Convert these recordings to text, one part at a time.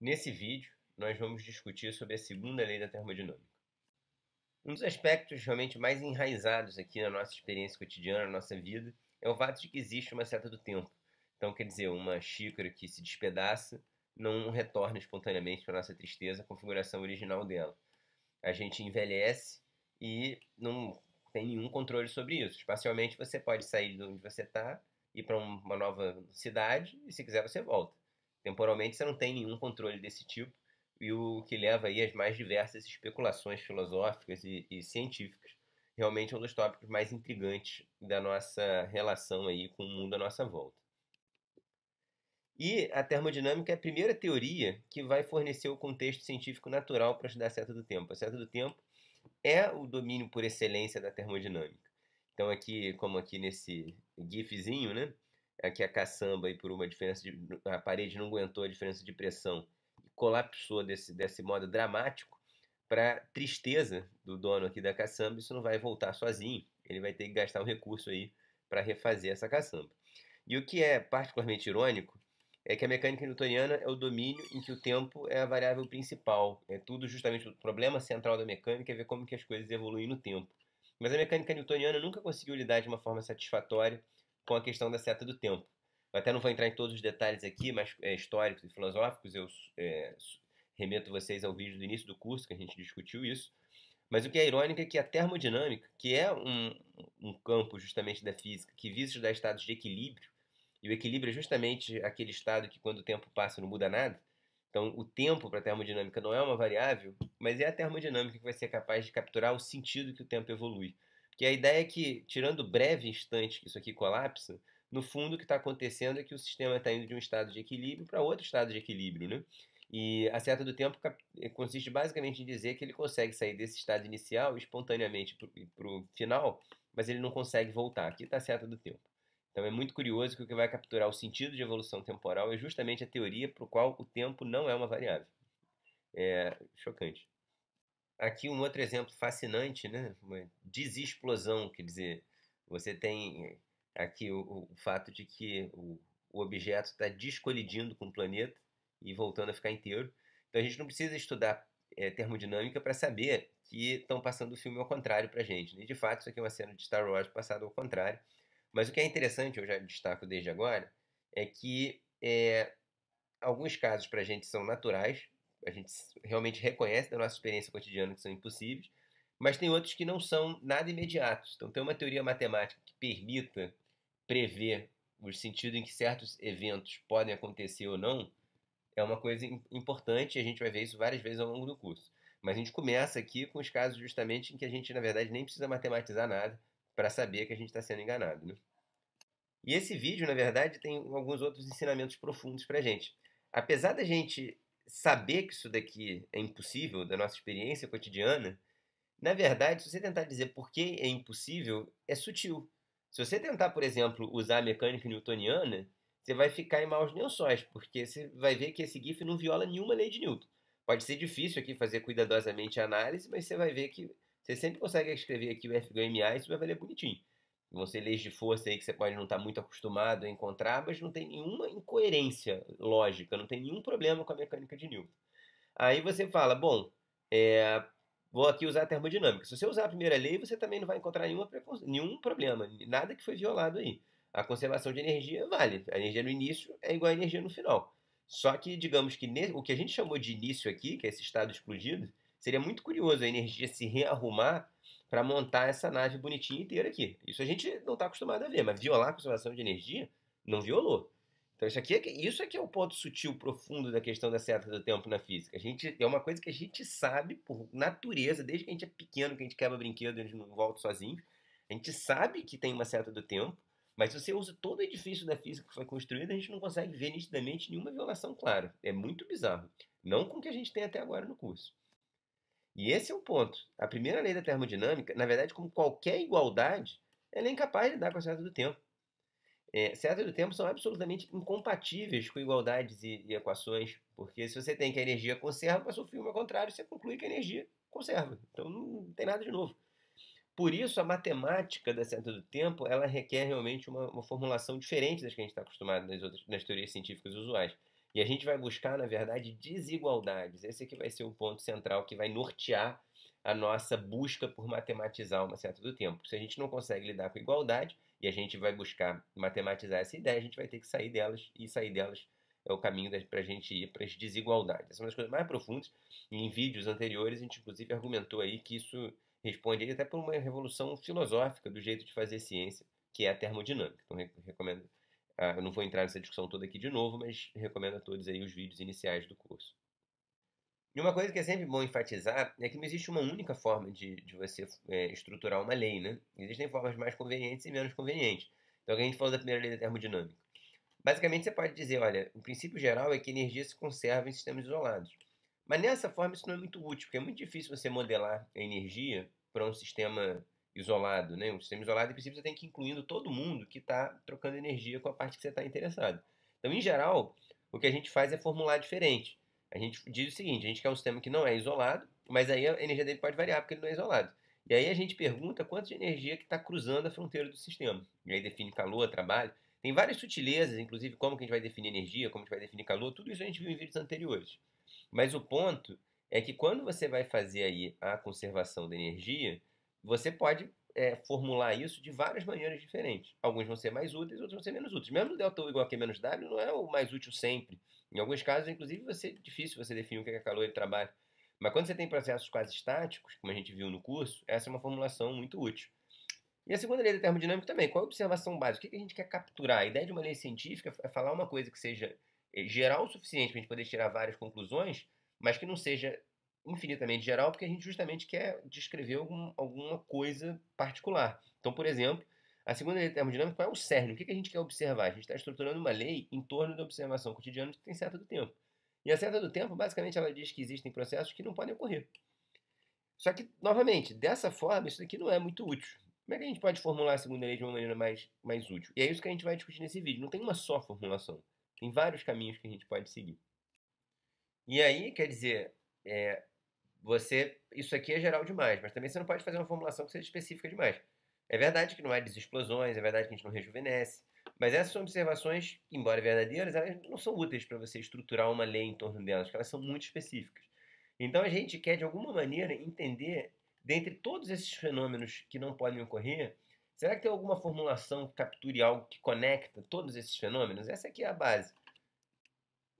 Nesse vídeo, nós vamos discutir sobre a segunda lei da termodinâmica. Um dos aspectos realmente mais enraizados aqui na nossa experiência cotidiana, na nossa vida, é o fato de que existe uma seta do tempo. Então, quer dizer, uma xícara que se despedaça não retorna espontaneamente para nossa tristeza a configuração original dela. A gente envelhece e não tem nenhum controle sobre isso. Espacialmente, você pode sair de onde você está, ir para uma nova cidade e, se quiser, você volta Temporalmente você não tem nenhum controle desse tipo, e o que leva aí às mais diversas especulações filosóficas e, e científicas. Realmente é um dos tópicos mais intrigantes da nossa relação aí com o mundo à nossa volta. E a termodinâmica é a primeira teoria que vai fornecer o contexto científico natural para estudar a seta do tempo. A seta do tempo é o domínio por excelência da termodinâmica. Então aqui, como aqui nesse gifzinho, né? aqui é a é caçamba e por uma diferença de a parede não aguentou a diferença de pressão e colapsou desse desse modo dramático para tristeza do dono aqui da caçamba isso não vai voltar sozinho ele vai ter que gastar um recurso aí para refazer essa caçamba e o que é particularmente irônico é que a mecânica newtoniana é o domínio em que o tempo é a variável principal é tudo justamente o problema central da mecânica é ver como que as coisas evoluem no tempo mas a mecânica newtoniana nunca conseguiu lidar de uma forma satisfatória com a questão da seta do tempo. Eu até não vou entrar em todos os detalhes aqui, mas é, históricos e filosóficos, eu é, remeto vocês ao vídeo do início do curso, que a gente discutiu isso. Mas o que é irônico é que a termodinâmica, que é um, um campo justamente da física que visa estudar estados de equilíbrio, e o equilíbrio é justamente aquele estado que quando o tempo passa não muda nada, então, o tempo para a termodinâmica não é uma variável, mas é a termodinâmica que vai ser capaz de capturar o sentido que o tempo evolui. Que a ideia é que, tirando o breve instante que isso aqui colapsa, no fundo o que está acontecendo é que o sistema está indo de um estado de equilíbrio para outro estado de equilíbrio, né? E a seta do tempo eh, consiste basicamente em dizer que ele consegue sair desse estado inicial espontaneamente para o final, mas ele não consegue voltar. Aqui está a seta do tempo. Então é muito curioso que o que vai capturar o sentido de evolução temporal é justamente a teoria para o qual o tempo não é uma variável. É chocante. Aqui um outro exemplo fascinante, né? Uma desexplosão, quer dizer, você tem eh, aqui o, o fato de que o, o objeto está descolidindo com o planeta e voltando a ficar inteiro. Então a gente não precisa estudar é, termodinâmica para saber que estão passando o filme ao contrário para a gente. Né? De fato, isso aqui é uma cena de Star Wars passada ao contrário. Mas o que é interessante, eu já destaco desde agora, é que é, alguns casos para a gente são naturais, a gente realmente reconhece da nossa experiência cotidiana que são impossíveis, mas tem outros que não são nada imediatos. Então, tem uma teoria matemática que permita prever o sentido em que certos eventos podem acontecer ou não, é uma coisa importante e a gente vai ver isso várias vezes ao longo do curso. Mas a gente começa aqui com os casos justamente em que a gente, na verdade, nem precisa matematizar nada para saber que a gente está sendo enganado. Né? E esse vídeo, na verdade, tem alguns outros ensinamentos profundos para a gente. Apesar da gente saber que isso daqui é impossível da nossa experiência cotidiana, na verdade, se você tentar dizer por que é impossível, é sutil. Se você tentar, por exemplo, usar a mecânica newtoniana, você vai ficar em maus lençóis, porque você vai ver que esse GIF não viola nenhuma lei de Newton. Pode ser difícil aqui fazer cuidadosamente a análise, mas você vai ver que você sempre consegue escrever aqui o F ganha MA e isso vai valer bonitinho. Vão ser leis de força aí que você pode não estar tá muito acostumado a encontrar, mas não tem nenhuma incoerência lógica, não tem nenhum problema com a mecânica de Newton. Aí você fala, bom, é, vou aqui usar a termodinâmica. Se você usar a primeira lei, você também não vai encontrar nenhuma, nenhum problema, nada que foi violado aí. A conservação de energia vale. A energia no início é igual à energia no final. Só que, digamos que o que a gente chamou de início aqui, que é esse estado explodido, seria muito curioso a energia se rearrumar para montar essa nave bonitinha inteira aqui. Isso a gente não está acostumado a ver, mas violar a conservação de energia não violou. Então isso aqui, é isso aqui é, é o ponto sutil, profundo da questão da seta do tempo na física. A gente é uma coisa que a gente sabe por natureza, desde que a gente é pequeno, que a gente quebra brinquedo, a gente não volta sozinho. A gente sabe que tem uma seta do tempo, mas se você usa todo o edifício da física que foi construído, a gente não consegue ver nitidamente nenhuma violação clara. É muito bizarro. Não com o que a gente tem até agora no curso. E esse é o ponto. A primeira lei da termodinâmica, na verdade, como qualquer igualdade, ela é incapaz de dar com a certa do tempo. É, setas do tempo são absolutamente incompatíveis com igualdades e, e, equações, porque se você tem que a energia conserva, mas o filme ao contrário, você conclui que a energia conserva. Então não tem nada de novo. Por isso, a matemática da certa do tempo ela requer realmente uma, uma formulação diferente das que a gente está acostumado nas, outras, nas teorias científicas usuais. E a gente vai buscar, na verdade, desigualdades. Esse aqui vai ser o ponto central que vai nortear a nossa busca por matematizar uma certa do tempo. Se a gente não consegue lidar com igualdade e a gente vai buscar matematizar essa ideia, a gente vai ter que sair delas e sair delas é o caminho para a gente ir para as desigualdades. Essa é uma das coisas mais profundas. E em vídeos anteriores, a gente inclusive argumentou aí que isso responde até por uma revolução filosófica do jeito de fazer ciência, que é a termodinâmica. Então, recomendo ah, eu não vou entrar nessa discussão toda aqui de novo, mas recomendo a todos aí os vídeos iniciais do curso. E uma coisa que é sempre bom enfatizar é que não existe uma única forma de, de você é, estruturar uma lei, né? Existem formas mais convenientes e menos convenientes. Então, a gente falou da primeira lei da termodinâmica. Basicamente, você pode dizer, olha, o princípio geral é que energia se conserva em sistemas isolados. Mas nessa forma isso não é muito útil, porque é muito difícil você modelar a energia para um sistema isolado, né? Um sistema isolado, em princípio, você tem que ir incluindo todo mundo que está trocando energia com a parte que você está interessado. Então, em geral, o que a gente faz é formular diferente. A gente diz o seguinte, a gente quer um sistema que não é isolado, mas aí a energia dele pode variar porque ele não é isolado. E aí a gente pergunta quanto de energia que está cruzando a fronteira do sistema. E aí define calor, trabalho. Tem várias sutilezas, inclusive como que a gente vai definir energia, como a gente vai definir calor, tudo isso a gente viu em vídeos anteriores. Mas o ponto é que quando você vai fazer aí a conservação da energia, você pode é, formular isso de várias maneiras diferentes. Alguns vão ser mais úteis, outros vão ser menos úteis. Mesmo o delta U igual a Q menos W não é o mais útil sempre. Em alguns casos, inclusive, ser difícil você definir o que é calor e trabalho. Mas quando você tem processos quase estáticos, como a gente viu no curso, essa é uma formulação muito útil. E a segunda lei da termodinâmica também. Qual é a observação básica? O que a gente quer capturar? A ideia de uma lei científica é falar uma coisa que seja é, geral o suficiente para a gente poder tirar várias conclusões, mas que não seja infinitamente geral, porque a gente justamente quer descrever algum, alguma coisa particular. Então, por exemplo, a segunda lei termodinâmica é o cerne. O que, a gente quer observar? A gente está estruturando uma lei em torno da observação cotidiana que tem seta do tempo. E a seta do tempo, basicamente, ela diz que existem processos que não podem ocorrer. Só que, novamente, dessa forma, isso aqui não é muito útil. Como é que a gente pode formular a segunda lei de uma maneira mais, mais útil? E é isso que a gente vai discutir nesse vídeo. Não tem uma só formulação. Tem vários caminhos que a gente pode seguir. E aí, quer dizer, é, você. Isso aqui é geral demais, mas também você não pode fazer uma formulação que seja específica demais. É verdade que não há é desexplosões, é verdade que a gente não rejuvenesce, mas essas são observações, embora verdadeiras, elas não são úteis para você estruturar uma lei em torno delas, porque elas são muito específicas. Então a gente quer, de alguma maneira, entender, dentre todos esses fenômenos que não podem ocorrer, será que tem alguma formulação que capture algo que conecta todos esses fenômenos? Essa aqui é a base.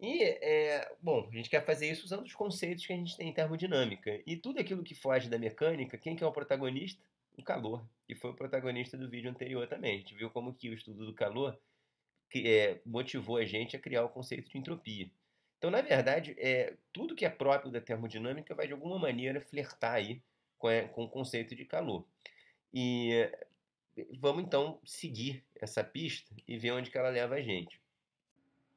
E, é, bom, a gente quer fazer isso usando os conceitos que a gente tem em termodinâmica. E tudo aquilo que foge da mecânica, quem que é o protagonista? O calor, que foi o protagonista do vídeo anterior também. A gente viu como que o estudo do calor que, é, motivou a gente a criar o conceito de entropia. Então, na verdade, é, tudo que é próprio da termodinâmica vai, de alguma maneira, flertar aí com, com o conceito de calor. E vamos, então, seguir essa pista e ver onde que ela leva a gente.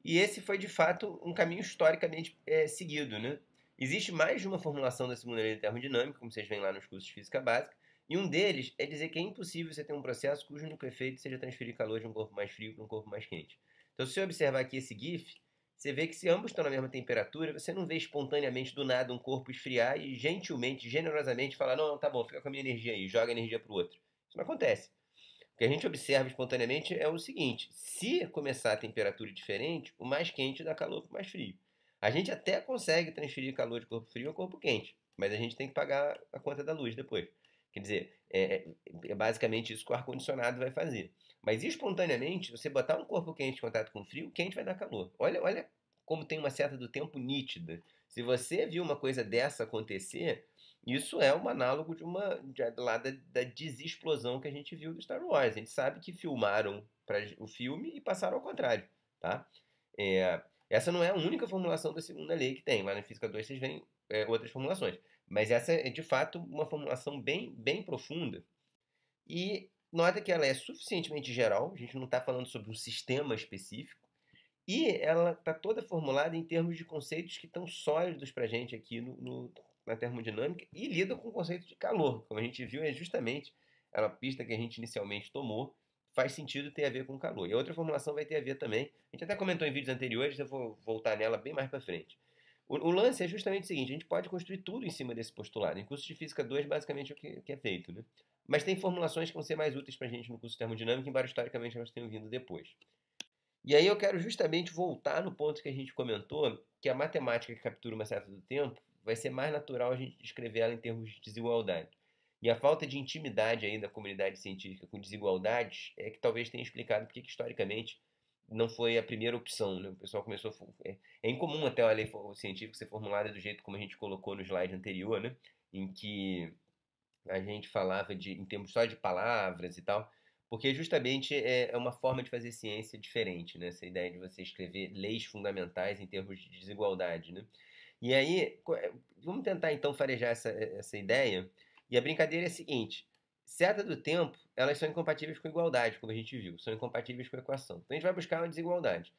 E esse foi de fato um caminho historicamente é, seguido. Né? Existe mais de uma formulação da segunda lei da termodinâmica, como vocês veem lá nos cursos de física básica, e um deles é dizer que é impossível você ter um processo cujo único efeito seja transferir calor de um corpo mais frio para um corpo mais quente. Então, se você observar aqui esse GIF, você vê que se ambos estão na mesma temperatura, você não vê espontaneamente do nada um corpo esfriar e gentilmente, generosamente falar: não, não tá bom, fica com a minha energia aí, joga energia para o outro. Isso não acontece que a gente observa espontaneamente é o seguinte: se começar a temperatura diferente, o mais quente dá calor para o mais frio. A gente até consegue transferir calor de corpo frio a corpo quente, mas a gente tem que pagar a conta da luz depois. Quer dizer, é, é, é basicamente isso que o ar-condicionado vai fazer. Mas espontaneamente, você botar um corpo quente em contato com frio, quente vai dar calor. Olha, olha como tem uma seta do tempo nítida. Se você viu uma coisa dessa acontecer, isso é um análogo de uma de, lá da, da desexplosão que a gente viu do Star Wars. A gente sabe que filmaram para o filme e passaram ao contrário, tá? É, essa não é a única formulação da segunda lei que tem. Lá na Física 2 vocês veem é, outras formulações. Mas essa é, de fato, uma formulação bem, bem profunda. E nota que ela é suficientemente geral, a gente não está falando sobre um sistema específico, e ela está toda formulada em termos de conceitos que estão sólidos para a gente aqui no, no, na termodinâmica e lida com o conceito de calor. Como a gente viu, é justamente a pista que a gente inicialmente tomou, faz sentido ter a ver com calor. E a outra formulação vai ter a ver também, a gente até comentou em vídeos anteriores, eu vou voltar nela bem mais para frente. O, o, lance é justamente o seguinte, a gente pode construir tudo em cima desse postulado. Em curso de Física 2, basicamente, é o que, que é feito. Né? Mas tem formulações que vão ser mais úteis para a gente no curso de Termodinâmica, embora historicamente elas tenham vindo depois. E aí eu quero justamente voltar no ponto que a gente comentou, que a matemática que captura uma certa do tempo, vai ser mais natural a gente descrever ela em termos de desigualdade. E a falta de intimidade aí da comunidade científica com desigualdades é que talvez tenha explicado porque que, historicamente não foi a primeira opção. Né? O pessoal começou. A... É, é, incomum até a lei científica ser formulada do jeito como a gente colocou no slide anterior, né? em que a gente falava de, em termos só de palavras e tal, porque justamente é, é uma forma de fazer ciência diferente, né? essa ideia de você escrever leis fundamentais em termos de desigualdade. Né? E aí, eh, vamos tentar então farejar essa, eh, essa ideia. E a brincadeira é a seguinte: seta do tempo, elas são incompatíveis com igualdade, como a gente viu, são incompatíveis com equação. Então a gente vai buscar uma desigualdade.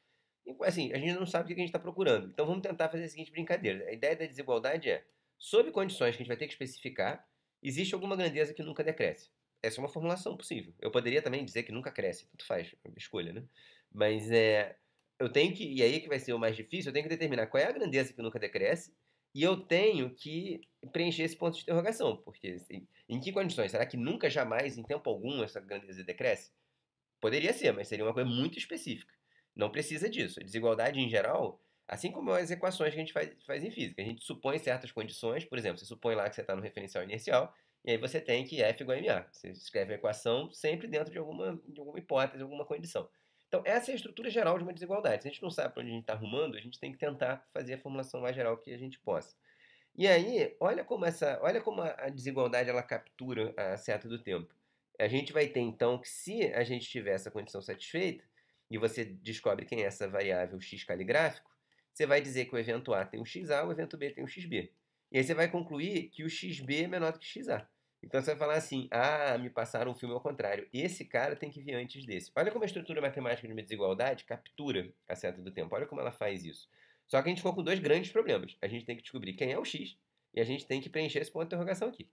E, assim, a gente não sabe o que a gente está procurando. Então vamos tentar fazer a seguinte brincadeira: a ideia da desigualdade é, sob condições que a gente vai ter que especificar, existe alguma grandeza que nunca decresce. Essa é uma formulação possível. Eu poderia também dizer que nunca cresce, tanto faz, é escolha, né? Mas é, eu tenho que, e aí é que vai ser o mais difícil, eu tenho que determinar qual é a grandeza que nunca decresce, e eu tenho que preencher esse ponto de interrogação, porque assim, em que condições? Será que nunca, jamais, em tempo algum, essa grandeza decresce? Poderia ser, mas seria uma coisa muito específica. Não precisa disso. A desigualdade em geral, assim como as equações que a gente faz, faz em física, a gente supõe certas condições, por exemplo, você supõe lá que você está no referencial inercial, e aí você tem que F igual a MA. Você escreve a equação sempre dentro de alguma, de alguma hipótese, alguma condição. Então, essa é a estrutura geral de uma desigualdade. Se a gente não sabe para onde a gente está arrumando, a gente tem que tentar fazer a formulação mais geral que a gente possa. E aí, olha como, essa, olha como a desigualdade ela captura a seta do tempo. A gente vai ter, então, que se a gente tiver essa condição satisfeita, e você descobre quem é essa variável x caligráfico, você vai dizer que o evento A tem um xa, o evento B tem um xb. E aí você vai concluir que o xb é menor do que xa. Então você vai falar assim: ah, me passaram um filme ao contrário. Esse cara tem que vir antes desse. Olha como a estrutura matemática de uma desigualdade captura a seta do tempo. Olha como ela faz isso. Só que a gente ficou com dois grandes problemas. A gente tem que descobrir quem é o X e a gente tem que preencher esse ponto de interrogação aqui.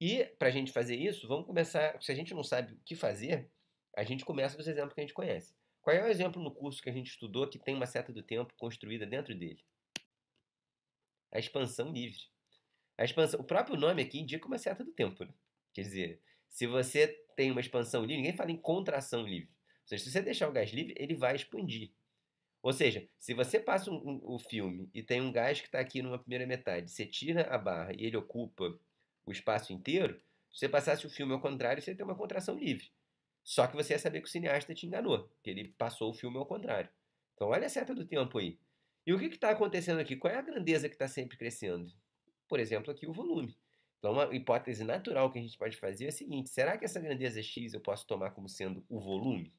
E, para a gente fazer isso, vamos começar. Se a gente não sabe o que fazer, a gente começa dos exemplos que a gente conhece. Qual é o exemplo no curso que a gente estudou que tem uma seta do tempo construída dentro dele? A expansão livre. A expansão, o próprio nome aqui indica uma seta do tempo. Né? Quer dizer, se você tem uma expansão livre, ninguém fala em contração livre. Ou seja, se você deixar o gás livre, ele vai expandir. Ou seja, se você passa um, um, o filme e tem um gás que está aqui numa primeira metade, você tira a barra e ele ocupa o espaço inteiro, se você passasse o filme ao contrário, você teria uma contração livre. Só que você ia saber que o cineasta te enganou, que ele passou o filme ao contrário. Então olha a seta do tempo aí. E o que está acontecendo aqui? Qual é a grandeza que está sempre crescendo? por exemplo, aqui o volume. Então, uma hipótese natural que a gente pode fazer é a seguinte: será que essa grandeza x eu posso tomar como sendo o volume?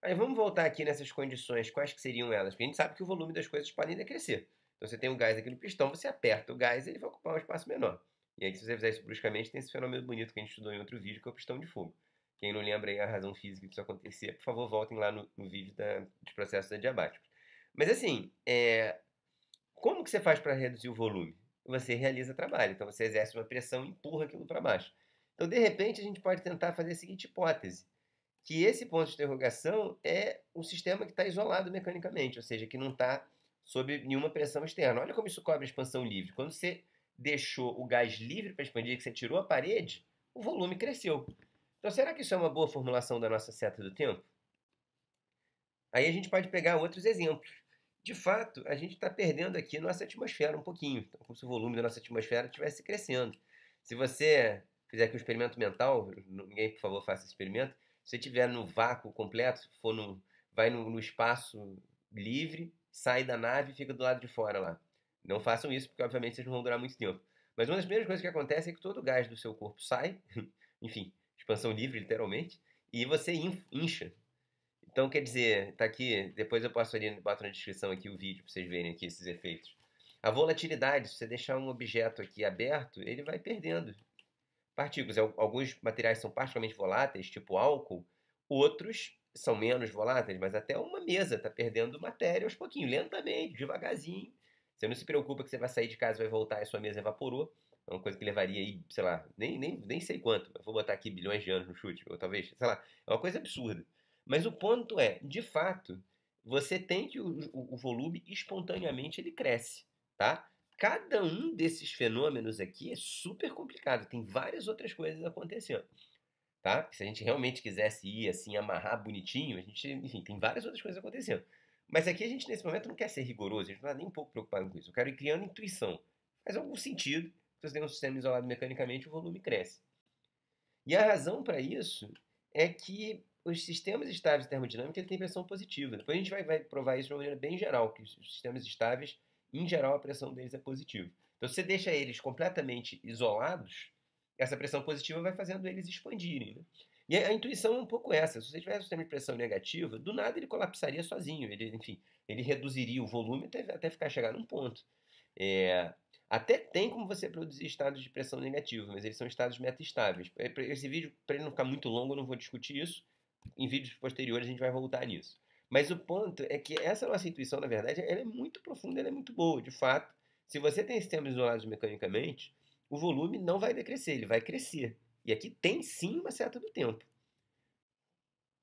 Aí vamos voltar aqui nessas condições, quais que seriam elas? Porque a gente sabe que o volume das coisas podem decrescer. Então você tem um gás aqui no pistão, você aperta o gás e ele vai ocupar um espaço menor. E aí, se você fizer isso bruscamente, tem esse fenômeno bonito que a gente estudou em outro vídeo, que é o pistão de fogo. Quem não lembra aí a razão física disso acontecer, por favor, voltem lá no, no vídeo da, dos processos adiabáticos. Mas assim, é, como que você faz para reduzir o volume? você realiza trabalho. Então você exerce uma pressão e empurra aquilo para baixo. Então, de repente, a gente pode tentar fazer a seguinte hipótese: que esse ponto de interrogação é um sistema que está isolado mecanicamente, ou seja, que não está sob nenhuma pressão externa. Olha como isso cobre a expansão livre. Quando você deixou o gás livre para expandir, que você tirou a parede, o volume cresceu. Então, será que isso é uma boa formulação da nossa seta do tempo? Aí a gente pode pegar outros exemplos de fato, a gente está perdendo aqui nossa atmosfera um pouquinho. Então, como se o volume da nossa atmosfera estivesse crescendo. Se você fizer aqui um experimento mental, ninguém, por favor, faça esse experimento. Se você estiver no vácuo completo, for no, vai no, no espaço livre, sai da nave e fica do lado de fora lá. Não façam isso, porque obviamente vocês não vão durar muito tempo. Mas uma das primeiras coisas que acontece é que todo o gás do seu corpo sai, enfim, expansão livre, literalmente, e você incha então, quer dizer, tá aqui, depois eu passo ali, boto na descrição aqui o vídeo para vocês verem aqui esses efeitos. A volatilidade, se você deixar um objeto aqui aberto, ele vai perdendo partículas. Alguns materiais são particularmente voláteis, tipo álcool, outros são menos voláteis, mas até uma mesa está perdendo matéria aos pouquinhos, lentamente, devagarzinho. Você não se preocupa que você vai sair de casa, vai voltar e sua mesa evaporou. É uma coisa que levaria aí, sei lá, nem, nem, nem sei quanto, vou botar aqui bilhões de anos no chute, ou talvez, sei lá, é uma coisa absurda. Mas o ponto é, de fato, você tem que o, o, volume espontaneamente ele cresce, tá? Cada um desses fenômenos aqui é super complicado, tem várias outras coisas acontecendo, tá? Se a gente realmente quisesse ir assim amarrar bonitinho, a gente, enfim, tem várias outras coisas acontecendo. Mas aqui a gente nesse momento não quer ser rigoroso, a gente não está nem um pouco preocupado com isso. Eu quero ir criando intuição. Faz algum sentido, se você tem um sistema isolado mecanicamente, o volume cresce. E a razão para isso é que os sistemas estáveis de termodinâmica ele tem pressão positiva. Depois a gente vai, vai provar isso de uma maneira bem geral, que os sistemas estáveis, em geral, a pressão deles é positiva. Então, você deixa eles completamente isolados, essa pressão positiva vai fazendo eles expandirem. Né? E a, intuição é um pouco essa. Se você tivesse um sistema de pressão negativa, do nada ele colapsaria sozinho. Ele, enfim, ele reduziria o volume até, até ficar chegar num ponto. É, até tem como você produzir estados de pressão negativa, mas eles são estados metaestáveis. É, esse vídeo, para ele não ficar muito longo, eu não vou discutir isso. Em vídeos posteriores a gente vai voltar nisso. Mas o ponto é que essa nossa intuição, na verdade, ela é muito profunda, ela é muito boa. De fato, se você tem sistemas isolados mecanicamente, o volume não vai decrescer, ele vai crescer. E aqui tem sim uma seta do tempo.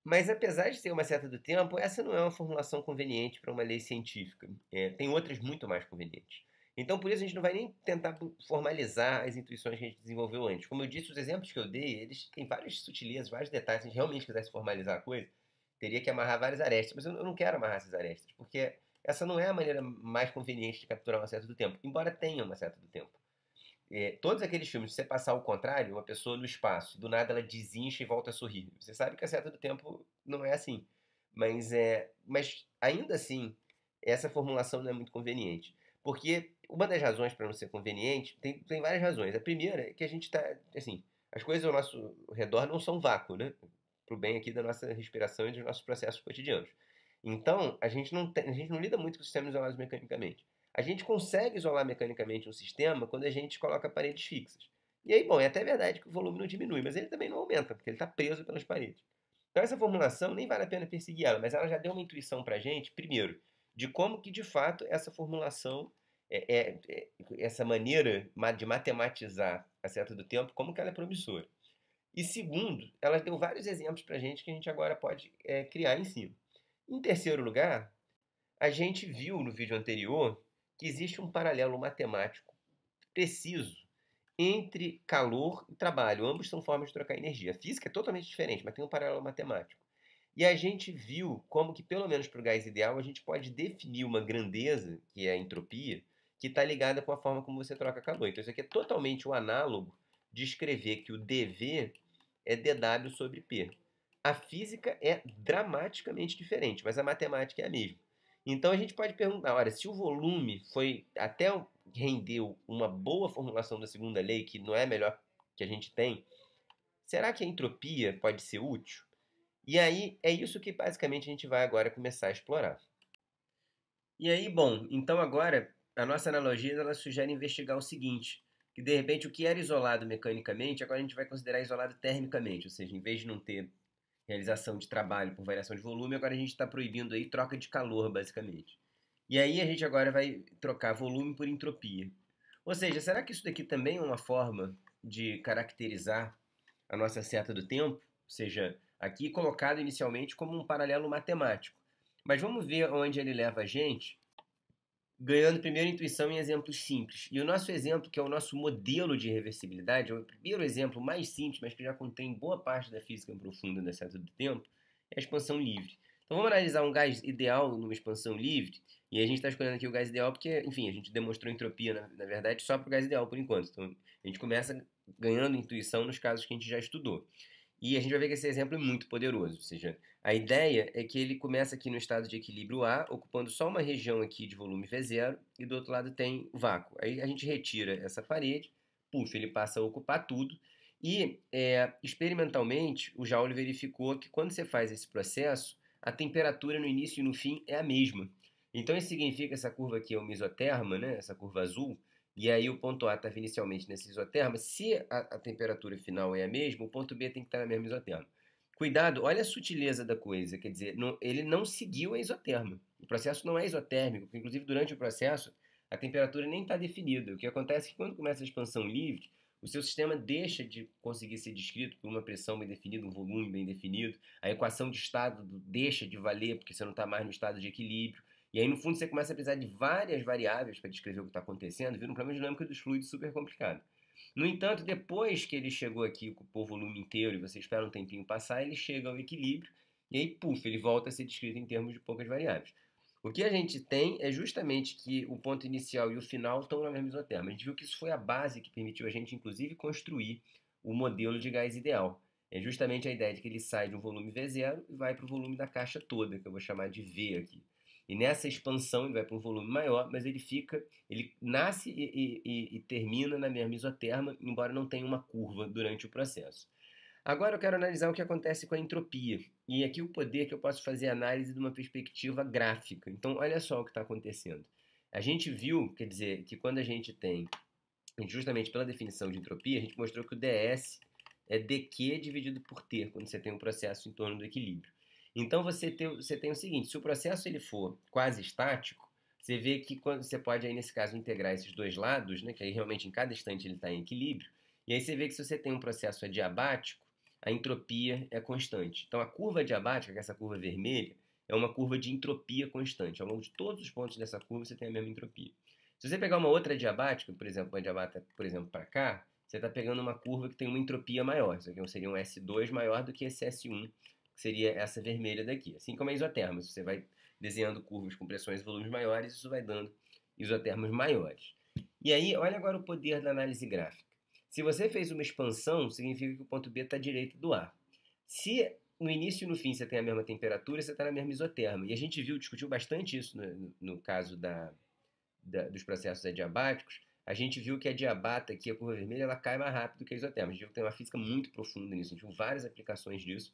Mas apesar de ter uma seta do tempo, essa não é uma formulação conveniente para uma lei científica. É, tem outras muito mais convenientes. Então, por isso, a gente não vai nem tentar formalizar as intuições que a gente desenvolveu antes. Como eu disse, os exemplos que eu dei, eles têm várias sutilezas, vários detalhes. Se a gente realmente quisesse formalizar a coisa, teria que amarrar várias arestas. Mas eu não quero amarrar essas arestas, porque essa não é a maneira mais conveniente de capturar uma seta do tempo, embora tenha uma seta do tempo. É, todos aqueles filmes, se você passar o contrário, uma pessoa no espaço, do nada ela desincha e volta a sorrir. Você sabe que a seta do tempo não é assim. Mas, é, mas ainda assim, essa formulação não é muito conveniente. Porque uma das razões para não ser conveniente tem, tem várias razões. A primeira é que a gente está, assim, as coisas ao nosso redor não são vácuo, né? Para o bem aqui da nossa respiração e dos nossos processos cotidianos. Então, a gente não, tem, a gente não lida muito com sistemas isolados mecanicamente. A gente consegue isolar mecanicamente um sistema quando a gente coloca paredes fixas. E aí, bom, é até verdade que o volume não diminui, mas ele também não aumenta, porque ele está preso pelas paredes. Então, essa formulação nem vale a pena perseguir ela, mas ela já deu uma intuição para a gente, primeiro, de como que de fato essa formulação é, é, é, essa maneira de matematizar a seta do tempo, como que ela é promissora. E segundo, ela deu vários exemplos para a gente que a gente agora pode é, criar em cima. Em terceiro lugar, a gente viu no vídeo anterior que existe um paralelo matemático preciso entre calor e trabalho. Ambos são formas de trocar energia. A física é totalmente diferente, mas tem um paralelo matemático. E a gente viu como que, pelo menos para o gás ideal, a gente pode definir uma grandeza, que é a entropia, que está ligada com a forma como você troca calor. Então, isso aqui é totalmente o análogo de escrever que o dV é dW sobre P. A física é dramaticamente diferente, mas a matemática é a mesma. Então, a gente pode perguntar, olha, se o volume foi até rendeu uma boa formulação da segunda lei, que não é a melhor que a gente tem, será que a entropia pode ser útil? E aí, é isso que basicamente a gente vai agora começar a explorar. E aí, bom, então agora a nossa analogia ela sugere investigar o seguinte: que de repente o que era isolado mecanicamente, agora a gente vai considerar isolado termicamente, ou seja, em vez de não ter realização de trabalho por variação de volume, agora a gente está proibindo aí troca de calor, basicamente. E aí a gente agora vai trocar volume por entropia. Ou seja, será que isso daqui também é uma forma de caracterizar a nossa seta do tempo? Ou seja, aqui colocado inicialmente como um paralelo matemático. Mas vamos ver onde ele leva a gente ganhando primeiro intuição em exemplos simples. E o nosso exemplo, que é o nosso modelo de reversibilidade, é o primeiro exemplo mais simples, mas que já contém boa parte da física profunda da seta do tempo, é a expansão livre. Então vamos analisar um gás ideal numa expansão livre, e a gente está escolhendo aqui o gás ideal porque, enfim, a gente demonstrou entropia, na, na verdade, só para o gás ideal por enquanto. Então a gente começa ganhando intuição nos casos que a gente já estudou. E a gente vai ver que esse exemplo é muito poderoso. Ou seja, a ideia é que ele começa aqui no estado de equilíbrio A, ocupando só uma região aqui de volume V0, e do outro lado tem vácuo. Aí a gente retira essa parede, puf, ele passa a ocupar tudo. E é, experimentalmente, o Joule verificou que quando você faz esse processo, a temperatura no início e no fim é a mesma. Então isso significa que essa curva aqui é o mesoterma, né? essa curva azul, e aí o ponto A estava tá inicialmente nesse isoterma. Se a, a, temperatura final é a mesma, o ponto B tem que estar tá na mesma isoterma. Cuidado, olha a sutileza da coisa, quer dizer, não, ele não seguiu a isoterma. O processo não é isotérmico, porque inclusive durante o processo a temperatura nem está definida. O que acontece é que quando começa a expansão livre, o seu sistema deixa de conseguir ser descrito por uma pressão bem definida, um volume bem definido, a equação de estado deixa de valer porque você não está mais no estado de equilíbrio. E aí, no fundo, você começa a precisar de várias variáveis para descrever o que está acontecendo, vira um problema dinâmico dos fluidos super complicado. No entanto, depois que ele chegou aqui, ocupou o volume inteiro, e você espera um tempinho passar, ele chega ao equilíbrio, e aí, puf, ele volta a ser descrito em termos de poucas variáveis. O que a gente tem é justamente que o ponto inicial e o final estão na mesma isoterma. A gente viu que isso foi a base que permitiu a gente, inclusive, construir o modelo de gás ideal. É justamente a ideia de que ele sai de um volume V0 e vai para o volume da caixa toda, que eu vou chamar de V aqui. E nessa expansão ele vai para um volume maior, mas ele fica, ele nasce e, e, e termina na mesma isoterma, embora não tenha uma curva durante o processo. Agora eu quero analisar o que acontece com a entropia. E aqui o poder que eu posso fazer análise de uma perspectiva gráfica. Então, olha só o que está acontecendo. A gente viu, quer dizer, que quando a gente tem, justamente pela definição de entropia, a gente mostrou que o ds é dq dividido por t, quando você tem um processo em torno do equilíbrio. Então você tem, você tem o seguinte: se o processo ele for quase estático, você vê que quando, você pode aí nesse caso integrar esses dois lados, né? Que aí realmente em cada instante ele está em equilíbrio. E aí você vê que se você tem um processo adiabático, a entropia é constante. Então a curva adiabática, que é essa curva vermelha, é uma curva de entropia constante. Ao longo de todos os pontos dessa curva você tem a mesma entropia. Se você pegar uma outra adiabática, por exemplo, uma adiabática, por exemplo, para cá, você está pegando uma curva que tem uma entropia maior. Isso aqui seria um S2 maior do que esse S1 que seria essa vermelha daqui. Assim como a isoterma, se você vai desenhando curvas com pressões e volumes maiores, isso vai dando isotermos maiores. E aí, olha agora o poder da análise gráfica. Se você fez uma expansão, significa que o ponto B está direito do A. Se no início e no fim você tem a mesma temperatura, você está na mesma isoterma. E a gente viu, discutiu bastante isso no, no caso da, da, dos processos adiabáticos. A gente viu que a diabata aqui, a curva vermelha, ela cai mais rápido que a isoterma. A gente viu que tem uma física muito profunda nisso. A gente viu várias aplicações disso.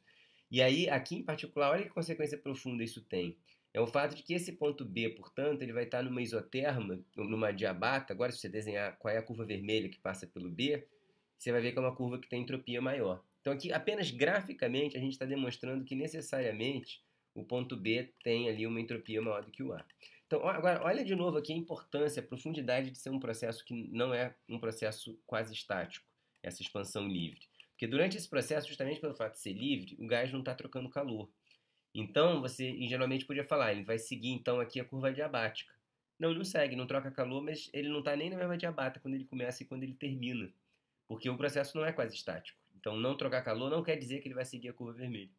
E aí, aqui em particular, olha que consequência profunda isso tem. É o fato de que esse ponto B, portanto, ele vai estar numa isoterma, numa diabata. Agora, se você desenhar qual é a curva vermelha que passa pelo B, você vai ver que é uma curva que tem entropia maior. Então, aqui, apenas graficamente, a gente está demonstrando que necessariamente o ponto B tem ali uma entropia maior do que o A. Então, agora, olha de novo aqui a importância, a profundidade de ser um processo que não é um processo quase estático, essa expansão livre. Porque durante esse processo, justamente pelo fato de ser livre, o gás não está trocando calor. Então, você geralmente podia falar, ah, ele vai seguir então aqui a curva diabática. Não, ele não segue, não troca calor, mas ele não está nem na mesma diabata quando ele começa e quando ele termina. Porque o processo não é quase estático. Então, não trocar calor não quer dizer que ele vai seguir a curva vermelha.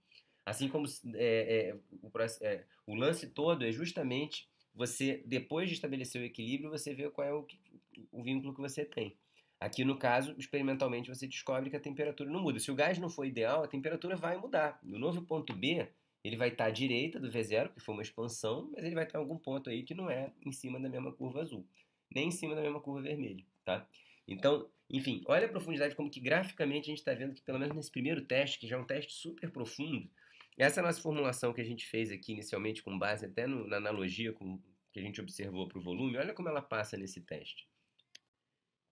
Assim como é, é, o, é, o, lance todo é justamente você, depois de estabelecer o equilíbrio, você vê qual é o, o vínculo que você tem. Aqui, no caso, experimentalmente você descobre que a temperatura não muda. Se o gás não for ideal, a temperatura vai mudar. No novo ponto B, ele vai estar à direita do V0, que foi uma expansão, mas ele vai estar em algum ponto aí que não é em cima da mesma curva azul, nem em cima da mesma curva vermelha, tá? Então, enfim, olha a profundidade como que graficamente a gente está vendo que pelo menos nesse primeiro teste, que já é um teste super profundo, essa nossa formulação que a gente fez aqui inicialmente com base até no, na analogia com, que a gente observou para o volume, olha como ela passa nesse teste.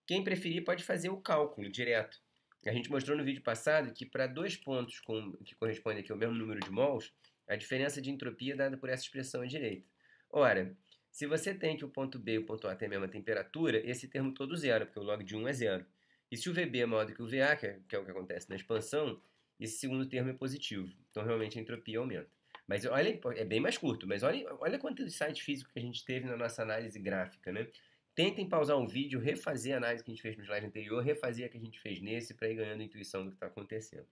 Quem preferir pode fazer o cálculo direto. A gente mostrou no vídeo passado que para dois pontos com, que correspondem aqui ao mesmo número de mols, a diferença de entropia é dada por essa expressão à direita. Ora, se você tem que o ponto B e o ponto A têm a mesma temperatura, esse termo todo zero, porque o log de 1 é zero. E se o VB é maior do que o VA, que é, que é o que acontece na expansão, esse segundo termo é positivo. Então, realmente, a entropia aumenta. Mas olha, é bem mais curto, mas olha, olha quanto site físico que a gente teve na nossa análise gráfica, né? Tentem pausar um vídeo, refazer a análise que a gente fez no slide anterior, refazer a que a gente fez nesse para ir ganhando intuição do que está acontecendo.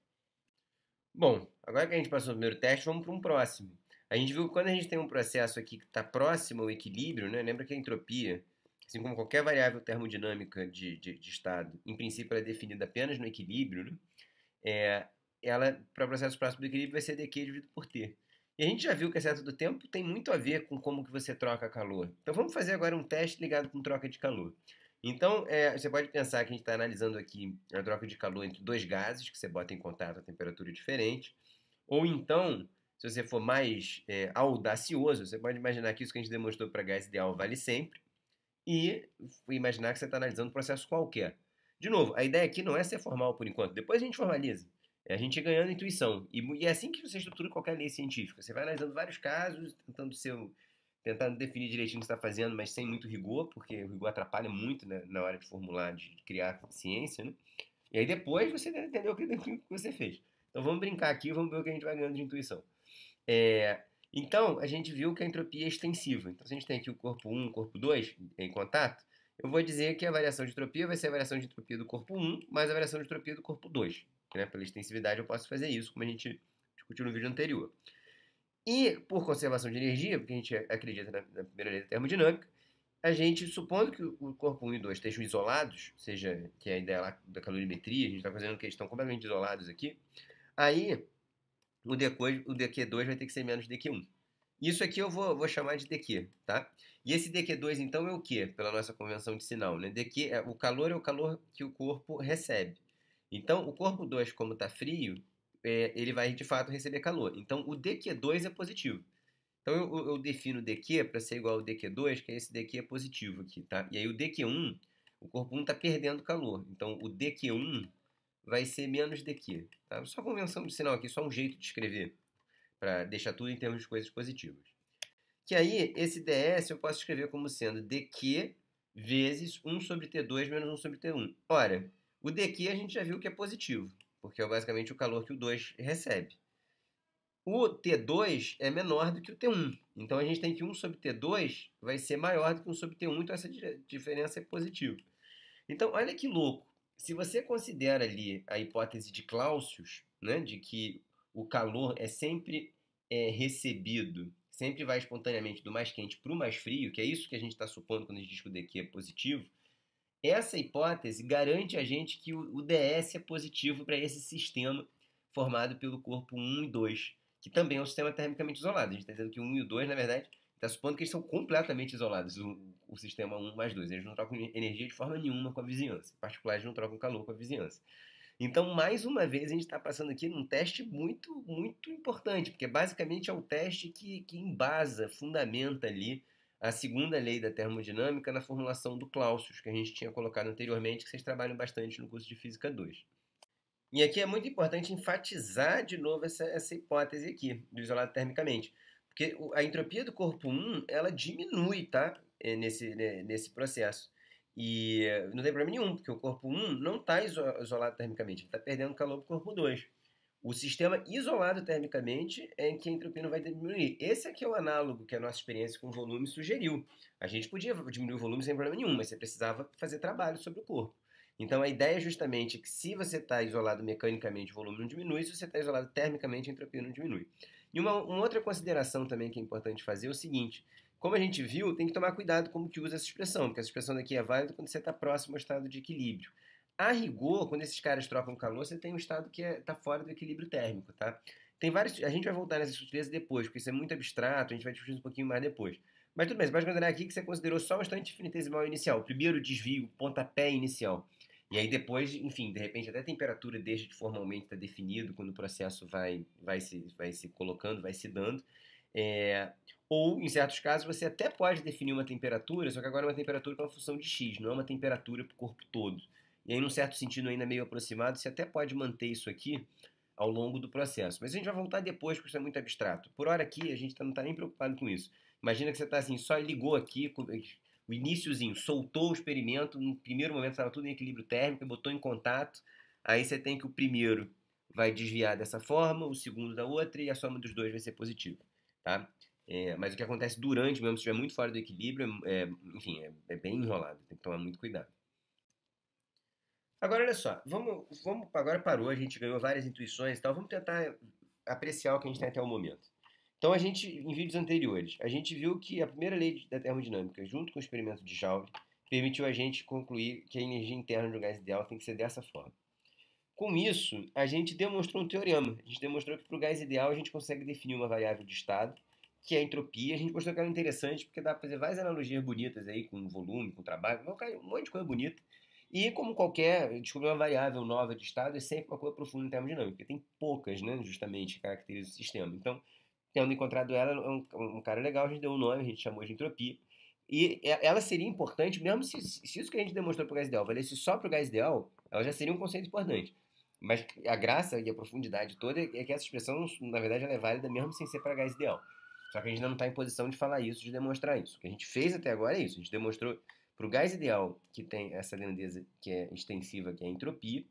Bom, agora que a gente passou o primeiro teste, vamos para um próximo. A gente viu que quando a gente tem um processo aqui que está próximo ao equilíbrio, né? lembra que a entropia, assim como qualquer variável termodinâmica de, de, de estado, em princípio ela é definida apenas no equilíbrio, né? é, ela, para processos próximos do equilíbrio, vai ser dq dividido por t. E a gente já viu que excesso do tempo tem muito a ver com como que você troca calor. Então vamos fazer agora um teste ligado com troca de calor. Então, é, você pode pensar que a gente está analisando aqui a troca de calor entre dois gases que você bota em contato a temperatura diferente. Ou então, se você for mais é, audacioso, você pode imaginar que isso que a gente demonstrou para gás ideal vale sempre. E imaginar que você está analisando um processo qualquer. De novo, a ideia aqui não é ser formal por enquanto. Depois a gente formaliza. É a gente é ganhando intuição. E, e é assim que você estrutura qualquer lei científica. Você vai analisando vários casos, tentando ser tentando definir direitinho o que está fazendo, mas sem muito rigor, porque o rigor atrapalha muito né, na hora de formular, de criar ciência, né? E aí depois você deve né, entender o que, você fez. Então vamos brincar aqui, vamos ver o que a gente vai ganhando de intuição. É, então, a gente viu que a entropia é extensiva. Então, se a gente tem aqui o corpo 1 o corpo 2 em contato, eu vou dizer que a variação de entropia vai ser a variação de entropia do corpo 1 mais a variação de entropia do corpo 2 né, pela extensividade eu posso fazer isso, como a gente discutiu no vídeo anterior. E por conservação de energia, porque a gente acredita na, na primeira lei da termodinâmica, a gente, supondo que o corpo 1 e 2 estejam isolados, ou seja, que é a ideia lá da calorimetria, a gente está fazendo que eles estão completamente isolados aqui, aí o, DQ, o DQ2 vai ter que ser menos DQ1. Isso aqui eu vou, vou chamar de DQ, tá? E esse DQ2, então, é o quê? Pela nossa convenção de sinal, né? DQ é, o calor é o calor que o corpo recebe. Então, o corpo 2, como está frio, é, ele vai de fato receber calor. Então, o dQ2 é positivo. Então, eu, eu defino dQ para ser igual ao dQ2, que é esse dQ é positivo aqui, tá? E aí, o dQ1, o corpo 1 está perdendo calor. Então, o dQ1 vai ser menos dQ. Tá? Só convenção de sinal aqui, só um jeito de escrever, para deixar tudo em termos de coisas positivas. Que aí, esse ds eu posso escrever como sendo dQ vezes 1 sobre T2 menos 1 sobre T1. Ora, o DQ a gente já viu que é positivo, porque é basicamente o calor que o 2 recebe. O T2 é menor do que o T1. Então a gente tem que 1 sobre T2 vai ser maior do que 1 sobre T1, então essa diferença é positiva. Então olha que louco. Se você considera ali a hipótese de Clausius, né, de que o calor é sempre é, recebido, sempre vai espontaneamente do mais quente para o mais frio, que é isso que a gente está supondo quando a gente diz que o DQ é positivo, essa hipótese garante a gente que o DS é positivo para esse sistema formado pelo corpo 1 e 2, que também é um sistema termicamente isolado. A gente está dizendo que o 1 e o 2, na verdade, está supondo que eles são completamente isolados, o, o, sistema 1 mais 2. Eles não trocam energia de forma nenhuma com a vizinhança. Em particular, eles não trocam calor com a vizinhança. Então, mais uma vez, a gente está passando aqui num teste muito, muito importante, porque basicamente é um teste que, que embasa, fundamenta ali a segunda lei da termodinâmica na formulação do Clausius, que a gente tinha colocado anteriormente, que vocês trabalham bastante no curso de Física 2. E aqui é muito importante enfatizar de novo essa, essa hipótese aqui, do isolado termicamente, porque a entropia do corpo 1 ela diminui tá? É, nesse, né, nesse processo. E eh, não tem problema nenhum, porque o corpo 1 não está isolado termicamente, ele está perdendo calor para o corpo 2. O sistema isolado termicamente é em que a entropia não vai diminuir. Esse aqui é, é o análogo que a nossa experiência com volume sugeriu. A gente podia diminuir o volume sem problema nenhum, mas você precisava fazer trabalho sobre o corpo. Então a ideia é justamente que se você está isolado mecanicamente, o volume não diminui, se você está isolado termicamente, a entropia não diminui. E uma, uma outra consideração também que é importante fazer é o seguinte: como a gente viu, tem que tomar cuidado como que usa essa expressão, porque essa expressão daqui é válida quando você está próximo ao estado de equilíbrio. A rigor, quando esses caras trocam calor, você tem um estado que está é, tá fora do equilíbrio térmico, tá? Tem vários. A gente vai voltar nessas sutilezas depois, porque isso é muito abstrato, a gente vai discutir um pouquinho mais depois. Mas tudo bem, você pode considerar aqui que você considerou só o instante infinitesimal inicial, o primeiro desvio, o pontapé inicial. E aí depois, enfim, de repente até a temperatura deixa de formalmente estar tá definido quando o processo vai, vai, se, vai se colocando, vai se dando. É, ou, em certos casos, você até pode definir uma temperatura, só que agora é uma temperatura com uma função de x, não é uma temperatura para o corpo todo. E aí, num certo sentido, ainda meio aproximado, você até pode manter isso aqui ao longo do processo. Mas a gente vai voltar depois, porque isso é muito abstrato. Por hora aqui, a gente tá, não está nem preocupado com isso. Imagina que você está assim, só ligou aqui, o iníciozinho, soltou o experimento, no primeiro momento estava tudo em equilíbrio térmico, botou em contato, aí você tem que o primeiro vai desviar dessa forma, o segundo da outra, e a soma dos dois vai ser positiva, tá? É, mas o que acontece durante, mesmo se estiver muito fora do equilíbrio, é, é, enfim, é, é bem enrolado, tem que tomar muito cuidado. Agora, olha só, vamos, vamos. Agora parou, a gente ganhou várias intuições e tal. Vamos tentar apreciar o que a gente tem tá até o momento. Então, a gente, em vídeos anteriores, a gente viu que a primeira lei da termodinâmica, junto com o experimento de Joule, permitiu a gente concluir que a energia interna de um gás ideal tem que ser dessa forma. Com isso, a gente demonstrou um teorema. A gente demonstrou que para o gás ideal a gente consegue definir uma variável de estado, que é a entropia. A gente mostrou que ela é interessante, porque dá para fazer várias analogias bonitas aí com volume, com trabalho, um monte de coisa bonita e como qualquer, descobrir uma variável nova de estado é sempre uma coisa profunda em termodinâmica, porque tem poucas, né, justamente, que caracterizam o sistema. Então, tendo encontrado ela, é um, um cara legal, a gente deu um nome, a gente chamou de entropia. E ela seria importante, mesmo se, se isso que a gente demonstrou para o gás ideal valesse só para o gás ideal, ela já seria um conceito importante. Mas a graça e a profundidade toda é que essa expressão, na verdade, ela é válida mesmo sem ser para gás ideal. Só que a gente ainda não está em posição de falar isso, de demonstrar isso. O que a gente fez até agora é isso. A gente demonstrou para o gás ideal, que tem essa grandeza que é extensiva, que é a entropia.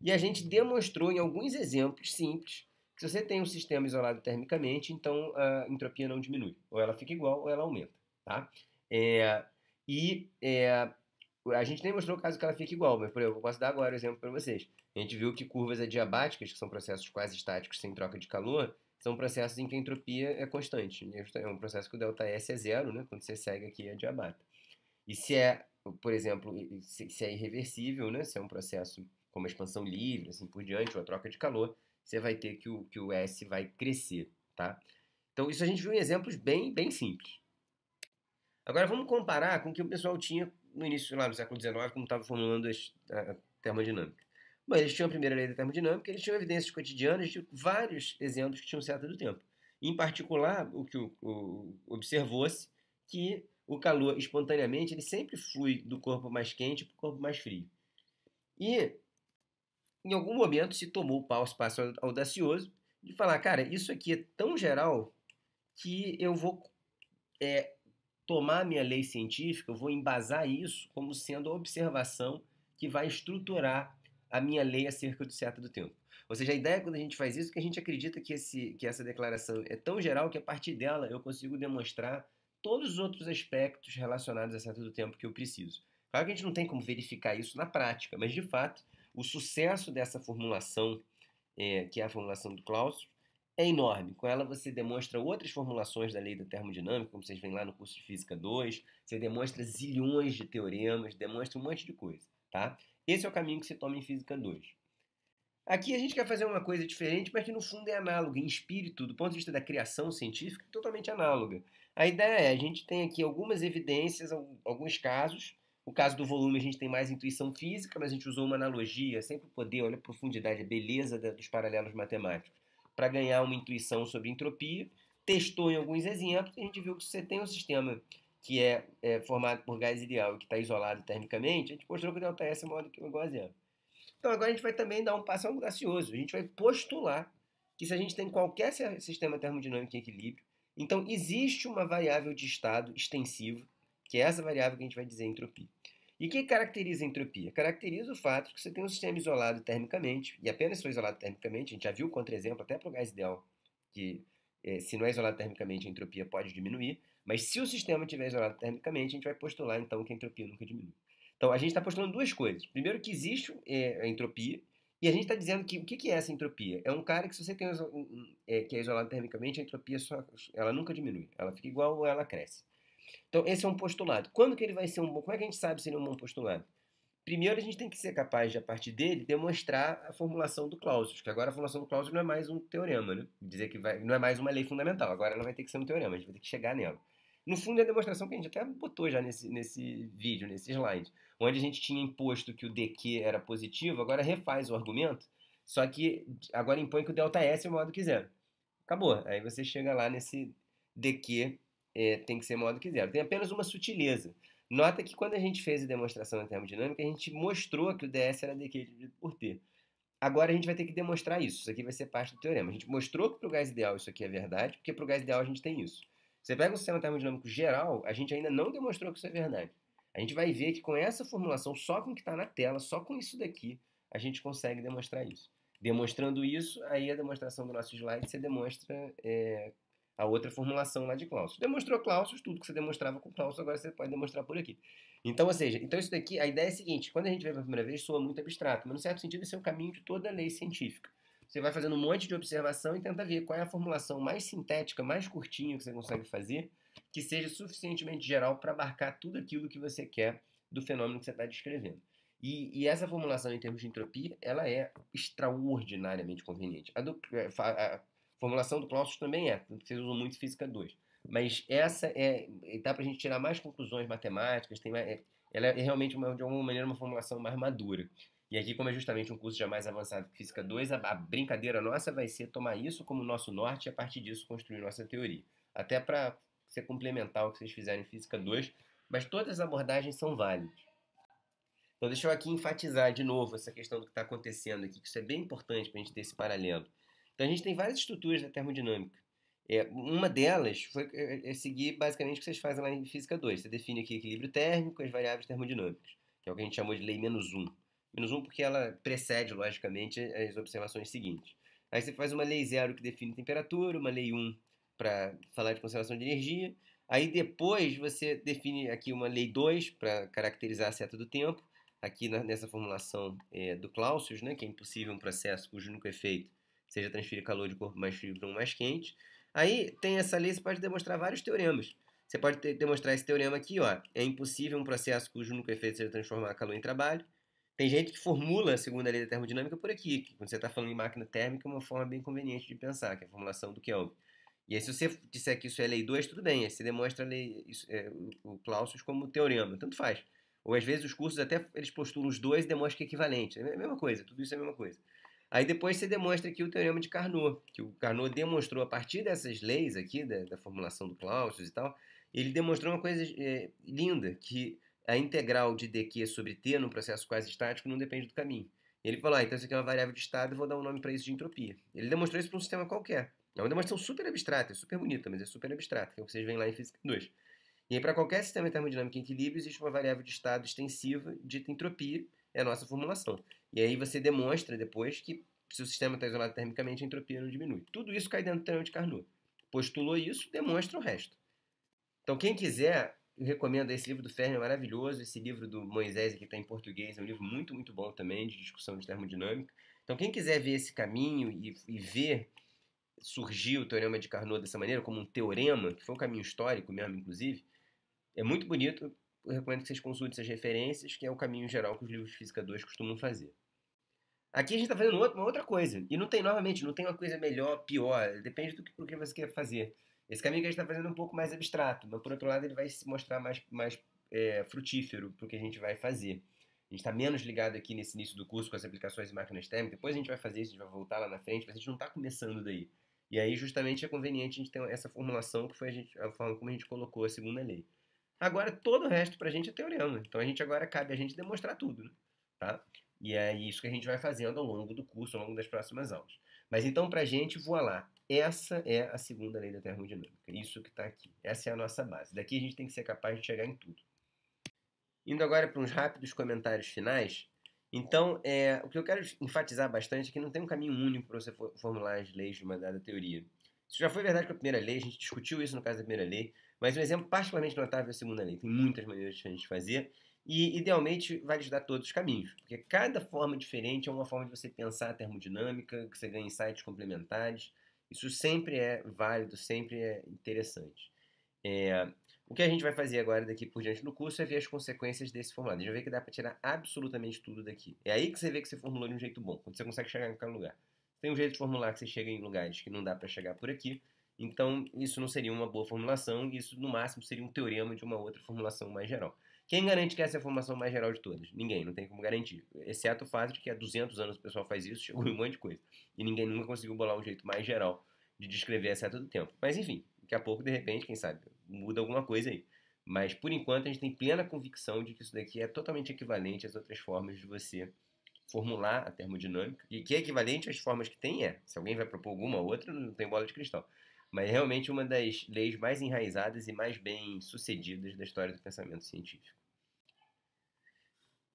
E a gente demonstrou em alguns exemplos simples que se você tem um sistema isolado termicamente, então a entropia não diminui. Ou ela fica igual ou ela aumenta. Tá? É, e é, a gente nem mostrou o caso que ela fica igual, mas por exemplo, eu posso dar agora o um exemplo para vocês. A gente viu que curvas adiabáticas, que são processos quase estáticos sem troca de calor, são processos em que a entropia é constante. É um processo que o delta S é zero, né? quando você segue aqui é a diabata. E se é, por exemplo, se é irreversível, né? se é um processo como a expansão livre, assim por diante, ou a troca de calor, você vai ter que o, que o S vai crescer, tá? Então, isso a gente viu em exemplos bem, bem simples. Agora, vamos comparar com o que o pessoal tinha no início, lá no século XIX, como estava formulando a termodinâmica. Bom, eles tinham a primeira lei da termodinâmica, eles tinham evidências cotidianas de vários exemplos que tinham certa do tempo. Em particular, o que o observou-se que o calor espontaneamente ele sempre flui do corpo mais quente para o corpo mais frio. E em algum momento se tomou o passo, audacioso de falar, cara, isso aqui é tão geral que eu vou é, tomar minha lei científica, eu vou embasar isso como sendo a observação que vai estruturar a minha lei acerca do certo do tempo. Ou seja, a ideia é quando a gente faz isso é que a gente acredita que, esse, que essa declaração é tão geral que a partir dela eu consigo demonstrar todos os outros aspectos relacionados à seta do tempo que eu preciso. Claro que a gente não tem como verificar isso na prática, mas de fato, o sucesso dessa formulação, é, que é a formulação do Clausius, é enorme. Com ela você demonstra outras formulações da lei da termodinâmica, como vocês veem lá no curso de Física 2, você demonstra zilhões de teoremas, demonstra um monte de coisa, tá? Esse é o caminho que você toma em Física 2. Aqui a gente quer fazer uma coisa diferente, mas que no fundo é análoga, em espírito, do ponto de vista da criação científica, totalmente análoga. A ideia é, a gente tem aqui algumas evidências, alguns casos. O caso do volume, a gente tem mais intuição física, mas a gente usou uma analogia, sempre o poder, olha a profundidade, a beleza dos paralelos matemáticos, para ganhar uma intuição sobre entropia. Testou em alguns exemplos e a gente viu que se você tem um sistema que é, é formado por gás ideal e que está isolado termicamente, a gente mostrou que o delta S é maior do que o igual a zero. Então agora a gente vai também dar um passo audacioso. A gente vai postular que se a gente tem qualquer sistema termodinâmico em equilíbrio, então, existe uma variável de estado extensivo, que é essa variável que a gente vai dizer entropia. E o que caracteriza a entropia? Caracteriza o fato que você tem um sistema isolado termicamente, e apenas foi isolado termicamente, a gente já viu contra-exemplo até para o gás ideal, que eh, se não é isolado termicamente, a entropia pode diminuir, mas se o sistema estiver isolado termicamente, a gente vai postular então que a entropia nunca diminui. Então, a gente está postulando duas coisas. Primeiro, que existe eh, a entropia, e a gente está dizendo que o que, que é essa entropia? É um cara que se você tem um, é, que é isolado termicamente, a entropia só, ela nunca diminui, ela fica igual ou ela cresce. Então esse é um postulado. Quando que ele vai ser um bom? Como é que a gente sabe se ele é um bom postulado? Primeiro a gente tem que ser capaz de a partir dele demonstrar a formulação do Clausius, que agora a formulação do Clausius não é mais um teorema, né? Dizer que vai, não é mais uma lei fundamental. Agora ela vai ter que ser um teorema, a gente vai ter que chegar nela. No fundo é a demonstração que a gente até botou já nesse, nesse vídeo, nesse slide onde a gente tinha imposto que o DQ era positivo, agora refaz o argumento, só que agora impõe que o delta S é maior do que zero. Acabou. Aí você chega lá nesse DQ é, tem que ser maior do que zero. Tem apenas uma sutileza. Nota que quando a gente fez a demonstração da termodinâmica, a gente mostrou que o DS era DQ dividido por T. Agora a gente vai ter que demonstrar isso. Isso aqui vai ser parte do teorema. A gente mostrou que para o gás ideal isso aqui é verdade, porque para o gás ideal a gente tem isso. Você pega o sistema termodinâmico geral, a gente ainda não demonstrou que isso é verdade. A gente vai ver que com essa formulação, só com o que está na tela, só com isso daqui, a gente consegue demonstrar isso. Demonstrando isso, aí a demonstração do nosso slide você demonstra é, a outra formulação lá de Clausius. Demonstrou Clausius, tudo que você demonstrava com Clausius, agora você pode demonstrar por aqui. Então, ou seja, então isso daqui, a ideia é a seguinte, quando a gente vê pela primeira vez, soa muito abstrato, mas no certo sentido esse é o caminho de toda lei científica. Você vai fazendo um monte de observação e tenta ver qual é a formulação mais sintética, mais curtinha que você consegue fazer que seja suficientemente geral para abarcar tudo aquilo que você quer do fenômeno que você está descrevendo. E, e, essa formulação em termos de entropia, ela é extraordinariamente conveniente. A, do, é, a, a formulação do Clausius também é, vocês usam muito física 2. Mas essa é, dá para a gente tirar mais conclusões matemáticas, tem mais, é, ela é realmente, uma, de alguma maneira, uma formulação mais madura. E aqui, como é justamente um curso já mais avançado que Física 2, a, a brincadeira nossa vai ser tomar isso como nosso norte e, a partir disso, construir nossa teoria. Até para ser complementar o que vocês fizerem em Física 2, mas todas as abordagens são válidas. Então, deixa eu aqui enfatizar de novo essa questão do que está acontecendo aqui, que isso é bem importante para a gente ter esse paralelo. Então, a gente tem várias estruturas da termodinâmica. É, uma delas foi é, é seguir basicamente o que vocês fazem lá em Física 2. Você define aqui equilíbrio térmico e as variáveis termodinâmicas, que é o que a gente chamou de lei menos 1. Menos 1 porque ela precede, logicamente, as observações seguintes. Aí você faz uma lei zero que define temperatura, uma lei 1 para falar de conservação de energia. Aí depois você define aqui uma lei 2 para caracterizar a seta do tempo, aqui na, nessa formulação é, do Clausius, né, que é impossível um processo cujo único efeito seja transferir calor de corpo mais frio para um mais quente. Aí tem essa lei, você pode demonstrar vários teoremas. Você pode ter, demonstrar esse teorema aqui, ó, é impossível um processo cujo único efeito seja transformar calor em trabalho. Tem gente que formula a segunda lei da termodinâmica por aqui, que quando você está falando em máquina térmica é uma forma bem conveniente de pensar, que é a formulação do Kelvin. E aí, se você disser que isso é lei 2, tudo bem, aí você demonstra lei, isso, é, o Clausius como teorema, tanto faz. Ou às vezes os cursos até eles postulam os dois e demonstram que é equivalente. É a mesma coisa, tudo isso é a mesma coisa. Aí depois você demonstra aqui o teorema de Carnot, que o Carnot demonstrou a partir dessas leis aqui, da, da formulação do Clausius e tal, ele demonstrou uma coisa é, linda, que a integral de dq sobre t num processo quase estático não depende do caminho. Ele falou, ah, então isso aqui é uma variável de estado, eu vou dar um nome para isso de entropia. Ele demonstrou isso para um sistema qualquer. É uma demonstração super abstrata, é super bonita, mas é super abstrata, que é o que vocês veem lá em Física 2. E aí, para qualquer sistema termodinâmico em equilíbrio, existe uma variável de estado extensiva dita entropia, é a nossa formulação. E aí você demonstra depois que se o sistema está isolado termicamente, a entropia não diminui. Tudo isso cai dentro do teorema de Carnot. Postulou isso, demonstra o resto. Então, quem quiser, eu recomendo esse livro do Fermi, é maravilhoso. Esse livro do Moisés, que está em português, é um livro muito, muito bom também, de discussão de termodinâmica. Então, quem quiser ver esse caminho e, e ver surgiu o teorema de Carnot dessa maneira, como um teorema, que foi um caminho histórico mesmo, inclusive, é muito bonito. Eu recomendo que vocês consultem essas referências, que é o caminho geral que os livros de Física 2 costumam fazer. Aqui a gente está fazendo uma outra coisa. E não tem, novamente, não tem uma coisa melhor, pior. Depende do que, do que você quer fazer. Esse caminho que a gente está fazendo é um pouco mais abstrato, mas por outro lado ele vai se mostrar mais, mais é, frutífero para o que a gente vai fazer. A gente está menos ligado aqui nesse início do curso com as aplicações de máquinas térmicas. Depois a gente vai fazer isso, a gente vai voltar lá na frente, mas a gente não está começando daí. E aí, justamente, é conveniente a gente ter essa formulação, que foi a, gente, a forma como a gente colocou a segunda lei. Agora, todo o resto para a gente é teorema. Né? Então, a gente agora cabe a gente demonstrar tudo, né? tá? E é isso que a gente vai fazendo ao longo do curso, ao longo das próximas aulas. Mas então, para a gente, voa lá. Essa é a segunda lei da termodinâmica. Isso que está aqui. Essa é a nossa base. Daqui a gente tem que ser capaz de chegar em tudo. Indo agora para uns rápidos comentários finais, então, é, o que eu quero enfatizar bastante é que não tem um caminho único para você formular as leis de uma dada teoria. Isso já foi verdade com a primeira lei, a gente discutiu isso no caso da primeira lei, mas um exemplo particularmente notável é a segunda lei. Tem muitas maneiras de a gente fazer e, idealmente, vai lhes dar todos os caminhos, porque cada forma diferente é uma forma de você pensar a termodinâmica, que você ganha insights complementares. Isso sempre é válido, sempre é interessante. É, o que a gente vai fazer agora daqui por diante no curso é ver as consequências desse formulário. A gente vai ver que dá para tirar absolutamente tudo daqui. É aí que você vê que você formulou de um jeito bom, quando você consegue chegar em qualquer lugar. Tem um jeito de formular que você chega em lugares que não dá para chegar por aqui, então isso não seria uma boa formulação, e isso no máximo seria um teorema de uma outra formulação mais geral. Quem garante que essa é a formação mais geral de todas? Ninguém, não tem como garantir. Exceto o fato de que há 200 anos o pessoal faz isso, chegou em um monte de coisa. E ninguém nunca conseguiu bolar um jeito mais geral de descrever a seta do tempo. Mas enfim, daqui a pouco, de repente, quem sabe, muda alguma coisa aí. Mas por enquanto a gente tem plena convicção de que isso daqui é totalmente equivalente às outras formas de você formular a termodinâmica. E que é equivalente às formas que tem é. Se alguém vai propor alguma outra, não tem bola de cristal. Mas realmente uma das leis mais enraizadas e mais bem sucedidas da história do pensamento científico.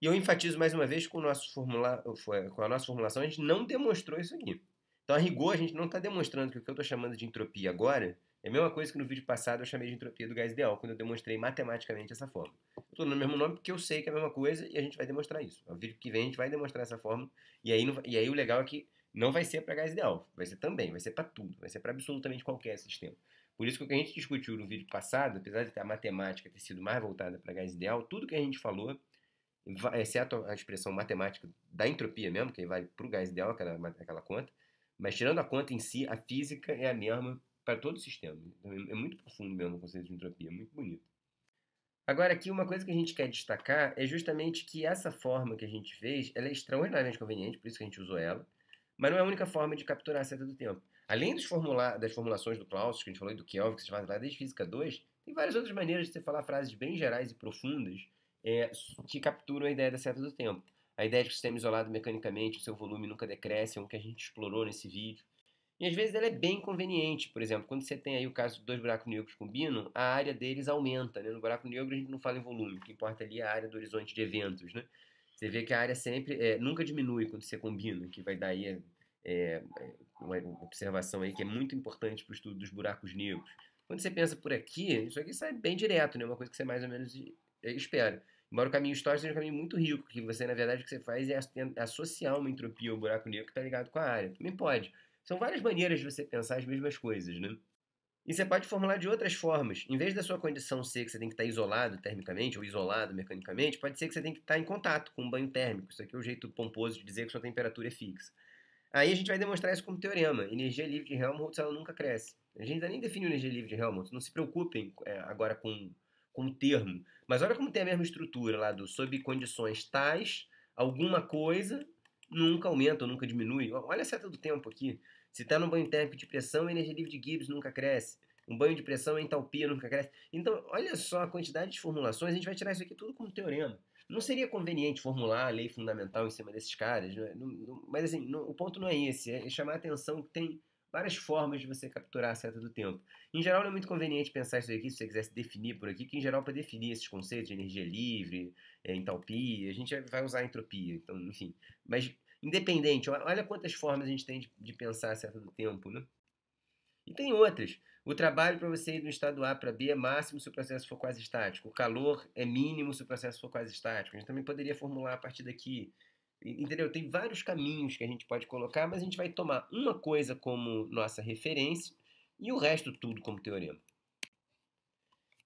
E eu enfatizo mais uma vez com, formula... com a nossa formulação, a gente não demonstrou isso aqui. Então, a rigor, a gente não está demonstrando que o que eu estou chamando de entropia agora é a mesma coisa que no vídeo passado eu chamei de entropia do gás ideal, quando eu demonstrei matematicamente essa fórmula. Estou no mesmo nome porque eu sei que é a mesma coisa e a gente vai demonstrar isso. No vídeo que vem a gente vai demonstrar essa fórmula e aí, não, e aí o legal é que não vai ser para gás ideal, vai ser também, vai ser para tudo, vai ser para absolutamente qualquer sistema. Por isso que o que a gente discutiu no vídeo passado, apesar de a matemática ter sido mais voltada para gás ideal, tudo que a gente falou, exceto a expressão matemática da entropia mesmo, que vale para o gás ideal, aquela, aquela conta, mas tirando a conta em si, a física é a mesma para todo o sistema. Então, é, é muito profundo mesmo o conceito de entropia, é muito bonito. Agora, aqui uma coisa que a gente quer destacar é justamente que essa forma que a gente fez ela é extraordinariamente conveniente, por isso que a gente usou ela, mas não é a única forma de capturar a seta do tempo. Além formula das formulações do Clausius, que a gente falou, e do Kelvin, que vocês fazem lá desde Física 2, tem várias outras maneiras de você falar frases bem gerais e profundas é, que capturam a ideia da seta do tempo. A ideia de que o sistema é isolado mecanicamente, o seu volume nunca decresce, é um que a gente explorou nesse vídeo. E às vezes ela é bem conveniente, por exemplo, quando você tem aí o caso de dois buracos negros combinam, a área deles aumenta, né? No buraco negro a gente não fala em volume, o que importa ali é a área do horizonte de eventos, né? Você vê que a área sempre, é, nunca diminui quando você combina, que vai dar aí é, é uma observação aí que é muito importante para o estudo dos buracos negros. Quando você pensa por aqui, isso aqui sai bem direto, né? É uma coisa que você mais ou menos é, espera. Embora o caminho histórico seja um caminho muito rico, que você, na verdade, o que você faz é associar uma entropia ao buraco negro que está ligado com a área. Também pode. São várias maneiras de você pensar as mesmas coisas, né? E você pode formular de outras formas. Em vez da sua condição ser que você tem que estar isolado termicamente ou isolado mecanicamente, pode ser que você tem que estar em contato com um banho térmico. Isso aqui é o jeito pomposo de dizer que sua temperatura é fixa. Aí a gente vai demonstrar isso como teorema. Energia livre de Helmholtz, ela nunca cresce. A gente ainda nem definiu energia livre de Helmholtz. Não se preocupem é, agora com, com o termo. Mas olha como tem a mesma estrutura lá do sob condições tais, alguma coisa nunca aumenta ou nunca diminui. Olha a seta do tempo aqui. Se está num banho térmico de pressão, a energia livre de Gibbs nunca cresce. Um banho de pressão, a entalpia nunca cresce. Então, olha só a quantidade de formulações, a gente vai tirar isso aqui tudo como teorema. Não seria conveniente formular a lei fundamental em cima desses caras, né? não, não, mas assim, não, o ponto não é esse, é chamar a atenção que tem várias formas de você capturar a seta do tempo. Em geral, não é muito conveniente pensar isso aqui, se você quisesse definir por aqui, que em geral, para definir esses conceitos de energia livre, é, entalpia, a gente vai usar entropia, então, enfim. Mas independente. Olha quantas formas a gente tem de, de pensar certa do tempo, né? E tem outras. O trabalho para você ir do estado A para B é máximo se o processo for quase estático. O calor é mínimo se o processo for quase estático. A gente também poderia formular a partir daqui. Entendeu? Tem vários caminhos que a gente pode colocar, mas a gente vai tomar uma coisa como nossa referência e o resto tudo como teorema.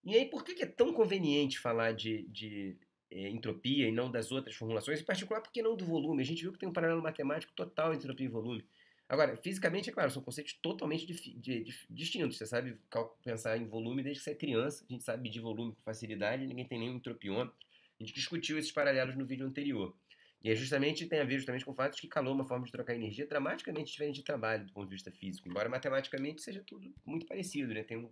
E aí, por que é tão conveniente falar de, de eh, entropia e não das outras formulações, em particular porque não do volume. A gente viu que tem um paralelo matemático total entre entropia e volume. Agora, fisicamente, é claro, são conceitos totalmente de, de, distintos. Você sabe pensar em volume desde que você é criança, a gente sabe medir volume com facilidade, ninguém tem nenhum entropiômetro. A gente discutiu esses paralelos no vídeo anterior. E é justamente tem a ver justamente com o fato de que calor é uma forma de trocar energia dramaticamente diferente de trabalho do ponto de vista físico, embora matematicamente seja tudo muito parecido, né? Tem, um,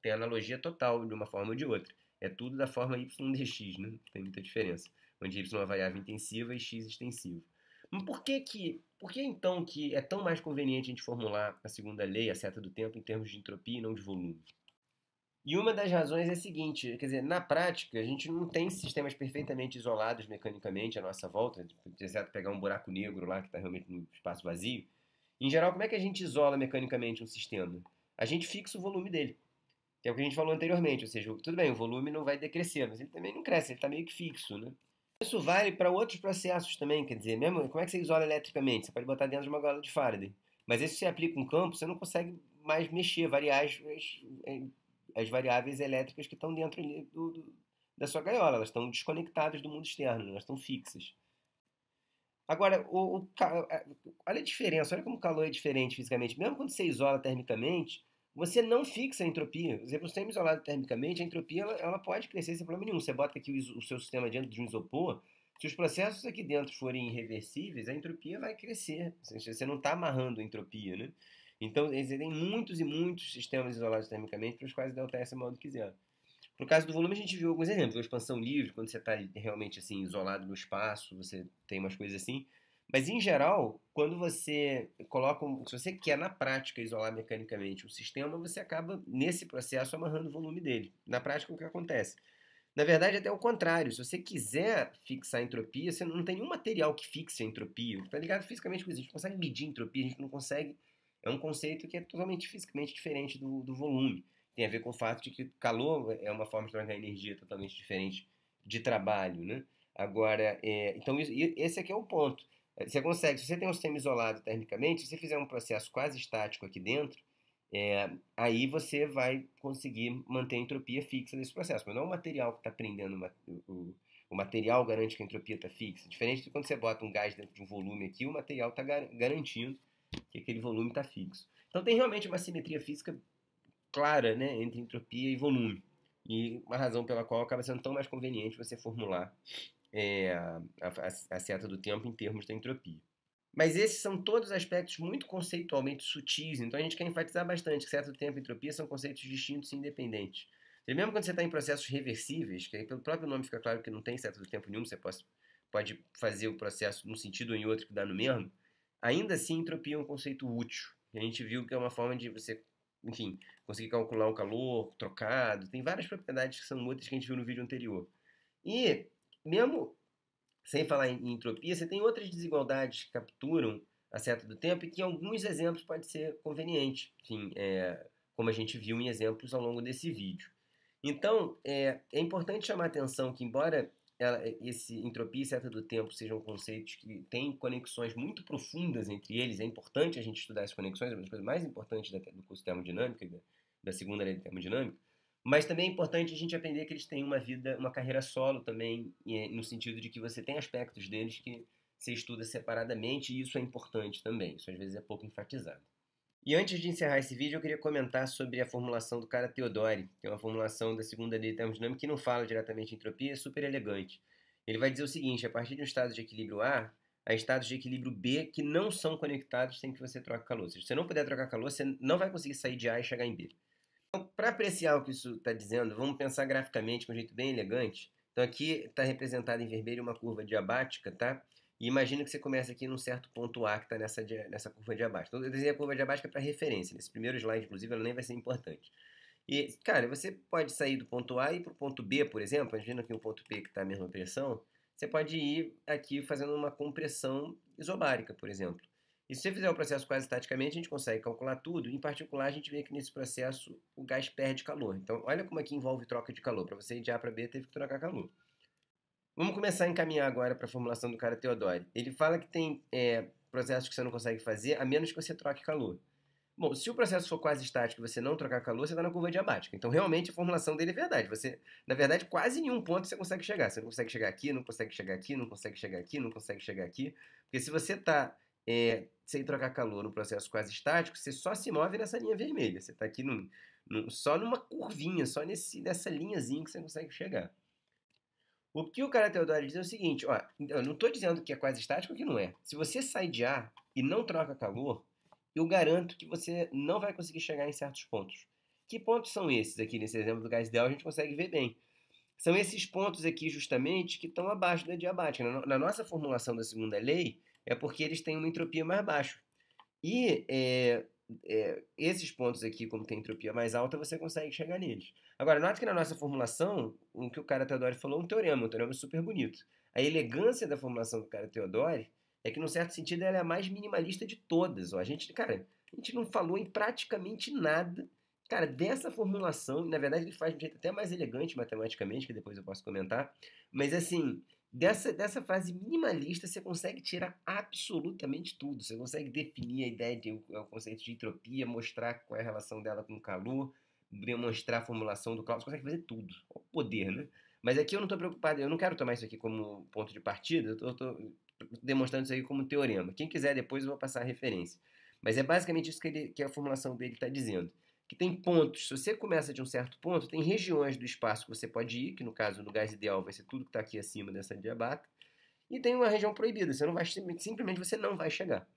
tem analogia total de uma forma ou de outra é tudo da forma y dx, né? Tem muita diferença. Onde y é uma variável intensiva e x extensivo. Mas por que que, por que então que é tão mais conveniente a gente formular a segunda lei, a seta do tempo, em termos de entropia e não de volume? E uma das razões é a seguinte, quer dizer, na prática, a gente não tem sistemas perfeitamente isolados mecanicamente à nossa volta, exceto é pegar um buraco negro lá que está realmente no espaço vazio. Em geral, como é que a gente isola mecanicamente um sistema? A gente fixa o volume dele que é o que a gente falou anteriormente, ou seja, tudo bem, o volume não vai decrescer, mas ele também não cresce, ele está meio que fixo, né? Isso vale para outros processos também, quer dizer, mesmo como é que você isola eletricamente? Você pode botar dentro de uma gola de Faraday, mas isso se aplica um campo, você não consegue mais mexer, variar as, as eh, variáveis elétricas que estão dentro do, do, da sua gaiola, elas estão desconectadas do mundo externo, né? elas estão fixas. Agora, o, o, olha a diferença, olha como o calor é diferente fisicamente. Mesmo quando você isola termicamente, você não fixa a entropia. Por exemplo, sistema é isolado termicamente, a entropia ela, ela, pode crescer sem problema nenhum. Você bota aqui o, o, seu sistema dentro de um isopor, se os processos aqui dentro forem irreversíveis, a entropia vai crescer. Você não está amarrando a entropia, né? Então, existem muitos e muitos sistemas isolados termicamente para os quais delta S é maior do que zero. No caso do volume, a gente viu alguns exemplos. A expansão livre, quando você está realmente assim, isolado no espaço, você tem umas coisas assim. Mas em geral, quando você coloca, um, se você quer na prática isolar mecanicamente um sistema, você acaba nesse processo amarrando o volume dele. Na prática, é o que acontece? Na verdade, até o contrário. Se você quiser fixar a entropia, você não tem nenhum material que fixe a entropia. Tá ligado fisicamente com isso. A gente consegue medir entropia, a gente não consegue. É um conceito que é totalmente fisicamente diferente do, do volume. Tem a ver com o fato de que calor é uma forma de trocar energia totalmente diferente de trabalho, né? Agora, é, então isso, esse aqui é o ponto. É, você consegue, se você tem um sistema isolado termicamente, se você fizer um processo quase estático aqui dentro, é, aí você vai conseguir manter a entropia fixa desse processo. Mas não o material que está prendendo uma, o, o, material garante que a entropia está fixa. Diferente de quando você bota um gás dentro de um volume aqui, o material está garantindo que aquele volume está fixo. Então tem realmente uma simetria física clara né, entre entropia e volume. E uma razão pela qual acaba sendo tão mais conveniente você formular é, a, a, a seta do tempo em termos da entropia. Mas esses são todos aspectos muito conceitualmente sutis, então a gente quer enfatizar bastante que seta do tempo e entropia são conceitos distintos e independentes. E mesmo quando você está em processos reversíveis, que pelo próprio nome fica claro que não tem seta do tempo nenhum, você pode, pode fazer o processo num sentido ou em outro que dá no mesmo, ainda assim entropia é um conceito útil. E a gente viu que é uma forma de você, enfim, conseguir calcular o calor trocado, tem várias propriedades que são outras que a gente viu no vídeo anterior. E mesmo sem falar em entropia, você tem outras desigualdades que capturam a seta do tempo e que alguns exemplos pode ser conveniente, enfim, é, como a gente viu em exemplos ao longo desse vídeo. Então, é, é importante chamar a atenção que, embora ela, esse entropia e seta do tempo sejam conceitos que têm conexões muito profundas entre eles, é importante a gente estudar essas conexões, é uma das coisas mais importantes da, do curso de termodinâmica, da, da segunda lei de termodinâmica, mas também é importante a gente aprender que eles têm uma vida, uma carreira solo também, é no sentido de que você tem aspectos deles que você estuda separadamente e isso é importante também. Isso às vezes é pouco enfatizado. E antes de encerrar esse vídeo, eu queria comentar sobre a formulação do cara Teodori, que é uma formulação da segunda lei termodinâmica que não fala diretamente em entropia, é super elegante. Ele vai dizer o seguinte: a partir de um estado de equilíbrio A, há estados de equilíbrio B que não são conectados sem que você troque calor. Se você não puder trocar calor, você não vai conseguir sair de A e chegar em B. Então, para apreciar o que isso está dizendo, vamos pensar graficamente com um jeito bem elegante. Então, aqui está representada em vermelho uma curva diabática, tá? E imagina que você começa aqui num certo ponto A que está nessa, nessa curva diabática. Então, eu desenhei a curva diabática para referência. Nesse primeiro slide, inclusive, ela nem vai ser importante. E, cara, você pode sair do ponto A e ir para o ponto B, por exemplo. Imagina aqui o ponto P que está a mesma pressão. Você pode ir aqui fazendo uma compressão isobárica, por exemplo. E se você fizer o processo quase estaticamente, a gente consegue calcular tudo. Em particular, a gente vê que nesse processo o gás perde calor. Então, olha como aqui envolve troca de calor. Para você ir de A para B, teve que trocar calor. Vamos começar a encaminhar agora para a formulação do cara Teodori. Ele fala que tem é, processos que você não consegue fazer a menos que você troque calor. Bom, se o processo for quase estático e você não trocar calor, você está na curva diabática. Então, realmente, a formulação dele é verdade. Você, na verdade, quase nenhum ponto você consegue chegar. Você não consegue chegar aqui, não consegue chegar aqui, não consegue chegar aqui, não consegue chegar aqui. Porque se você está é, sem trocar calor no processo quase estático, você só se move nessa linha vermelha. Você está aqui só numa curvinha, só nesse, nessa linhazinha que você consegue chegar. O que o cara Teodoro diz é o seguinte, ó, eu não estou dizendo que é quase estático que não é. Se você sai de ar e não troca calor, eu garanto que você não vai conseguir chegar em certos pontos. Que pontos são esses aqui nesse exemplo do gás ideal? A gente consegue ver bem. São esses pontos aqui justamente que estão abaixo da diabática. Na, na nossa formulação da segunda lei, é porque eles têm uma entropia mais baixa. E é, é, esses pontos aqui, como tem entropia mais alta, você consegue chegar neles. Agora, nota que na nossa formulação, o que o cara Teodori falou é um teorema, um teorema super bonito. A elegância da formulação do cara Teodori é que, num certo sentido, ela é a mais minimalista de todas. Ó. A gente, cara, a gente não falou em praticamente nada, cara, dessa formulação. Na verdade, ele faz de um jeito até mais elegante matematicamente, que depois eu posso comentar. Mas, assim, Dessa, dessa frase minimalista, você consegue tirar absolutamente tudo. Você consegue definir a ideia, de, o é conceito de entropia, mostrar qual é a relação dela com o calor, demonstrar a formulação do cálculo. Você consegue fazer tudo. O poder, né? Mas aqui eu não estou preocupado, eu não quero tomar isso aqui como ponto de partida, eu estou demonstrando isso aqui como teorema. Quem quiser depois eu vou passar a referência. Mas é basicamente isso que, ele, que a formulação dele está dizendo que tem pontos. Se você começa de um certo ponto, tem regiões do espaço que você pode ir, que no caso do gás ideal vai ser tudo que está aqui acima dessa diabata, e tem uma região proibida. Você não vai simplesmente você não vai chegar.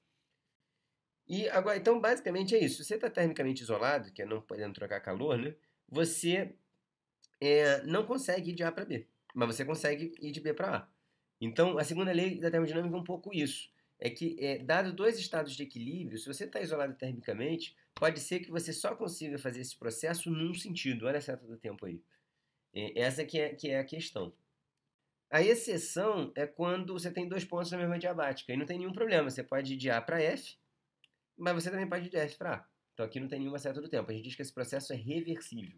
E agora, então basicamente é isso. Se você está termicamente isolado, que é não podendo trocar calor, né? Você é, não consegue ir de A para B, mas você consegue ir de B para A. Então, a segunda lei da termodinâmica é um pouco isso. É que, é, dado dois estados de equilíbrio, se você está isolado termicamente, pode ser que você só consiga fazer esse processo num sentido. Olha a seta do tempo aí. É, essa que é, que é a questão. A exceção é quando você tem dois pontos na mesma diabática. E não tem nenhum problema. Você pode ir de A para F, mas você também pode ir de F para A. Então aqui não tem nenhuma seta do tempo. A gente diz que esse processo é reversível.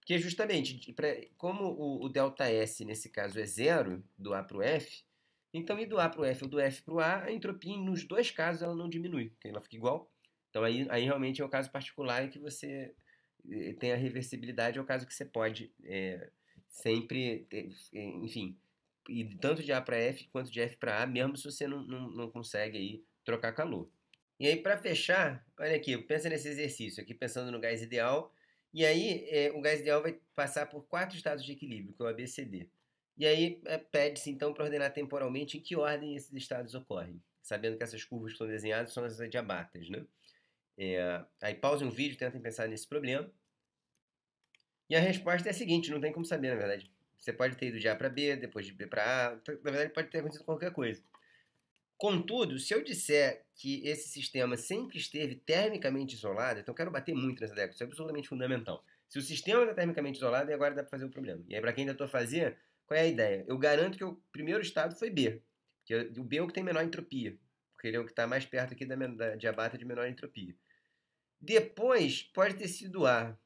Porque justamente, como o, o delta S, nesse caso, é zero, do A para o F, então, e do A para o F ou do F para o A, a entropia nos dois casos ela não diminui, porque ela fica igual. Então aí, aí realmente é um caso particular que você eh, tem a reversibilidade, é o um caso que você pode é, sempre, eh, enfim, e tanto de A para F quanto de F para A, mesmo se você não, não, não consegue aí trocar calor. E aí, para fechar, olha aqui, pensa nesse exercício aqui, pensando no gás ideal. E aí, é, o gás ideal vai passar por quatro estados de equilíbrio, que é o ABCD. E aí, é, pede-se então para ordenar temporalmente em que ordem esses estados ocorrem, sabendo que essas curvas que estão desenhadas são as adiabatas, né? É, aí pausem o vídeo, tentem pensar nesse problema. E a resposta é a seguinte, não tem como saber, na verdade. Você pode ter ido de A para B, depois de B para A, então, na verdade pode ter acontecido qualquer coisa. Contudo, se eu disser que esse sistema sempre esteve termicamente isolado, então quero bater muito nessa década, isso é absolutamente fundamental. Se o sistema está termicamente isolado, agora dá para fazer o problema. E aí, para quem tentou fazer, qual é a ideia? Eu garanto que o primeiro estado foi B, que é o B é o que tem menor entropia, porque ele é o que está mais perto aqui da, da diabata de menor entropia. Depois pode ter sido A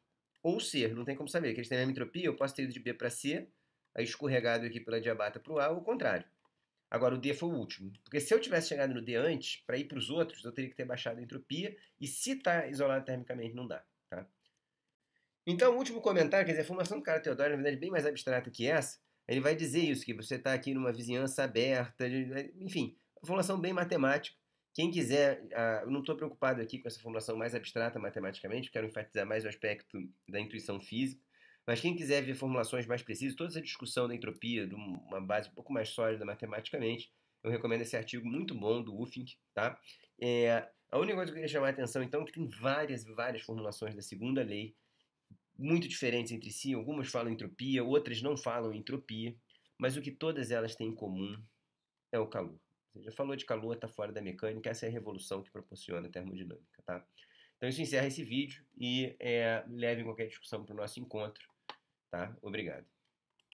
ou C, não tem como saber, que eles têm a mesma entropia, eu posso ter ido de B para C, aí escorregado aqui pela diabata para o A, ou o contrário. Agora, o D foi o último. Porque se eu tivesse chegado no D antes, para ir para os outros, eu teria que ter baixado a entropia, e se está isolado termicamente, não dá. Tá? Então, o último comentário, quer dizer, a formação do cara Teodoro, na verdade, bem mais abstrata que essa, ele vai dizer isso, que você está aqui numa vizinhança aberta, enfim, uma formação bem matemática, quem quiser, ah, eu não estou preocupado aqui com essa formulação mais abstrata matematicamente, quero enfatizar mais o aspecto da intuição física, mas quem quiser ver formulações mais precisas, toda essa discussão da entropia, de uma base um pouco mais sólida matematicamente, eu recomendo esse artigo muito bom do Ufink, tá? É, a única coisa que eu queria chamar a atenção, então, é que tem várias, várias formulações da segunda lei, muito diferentes entre si, algumas falam entropia, outras não falam entropia, mas o que todas elas têm em comum é o calor. Você já falou de calor, está fora da mecânica, essa é a revolução que proporciona a termodinâmica, tá? Então isso encerra esse vídeo e é, qualquer discussão para o nosso encontro, tá? Obrigado.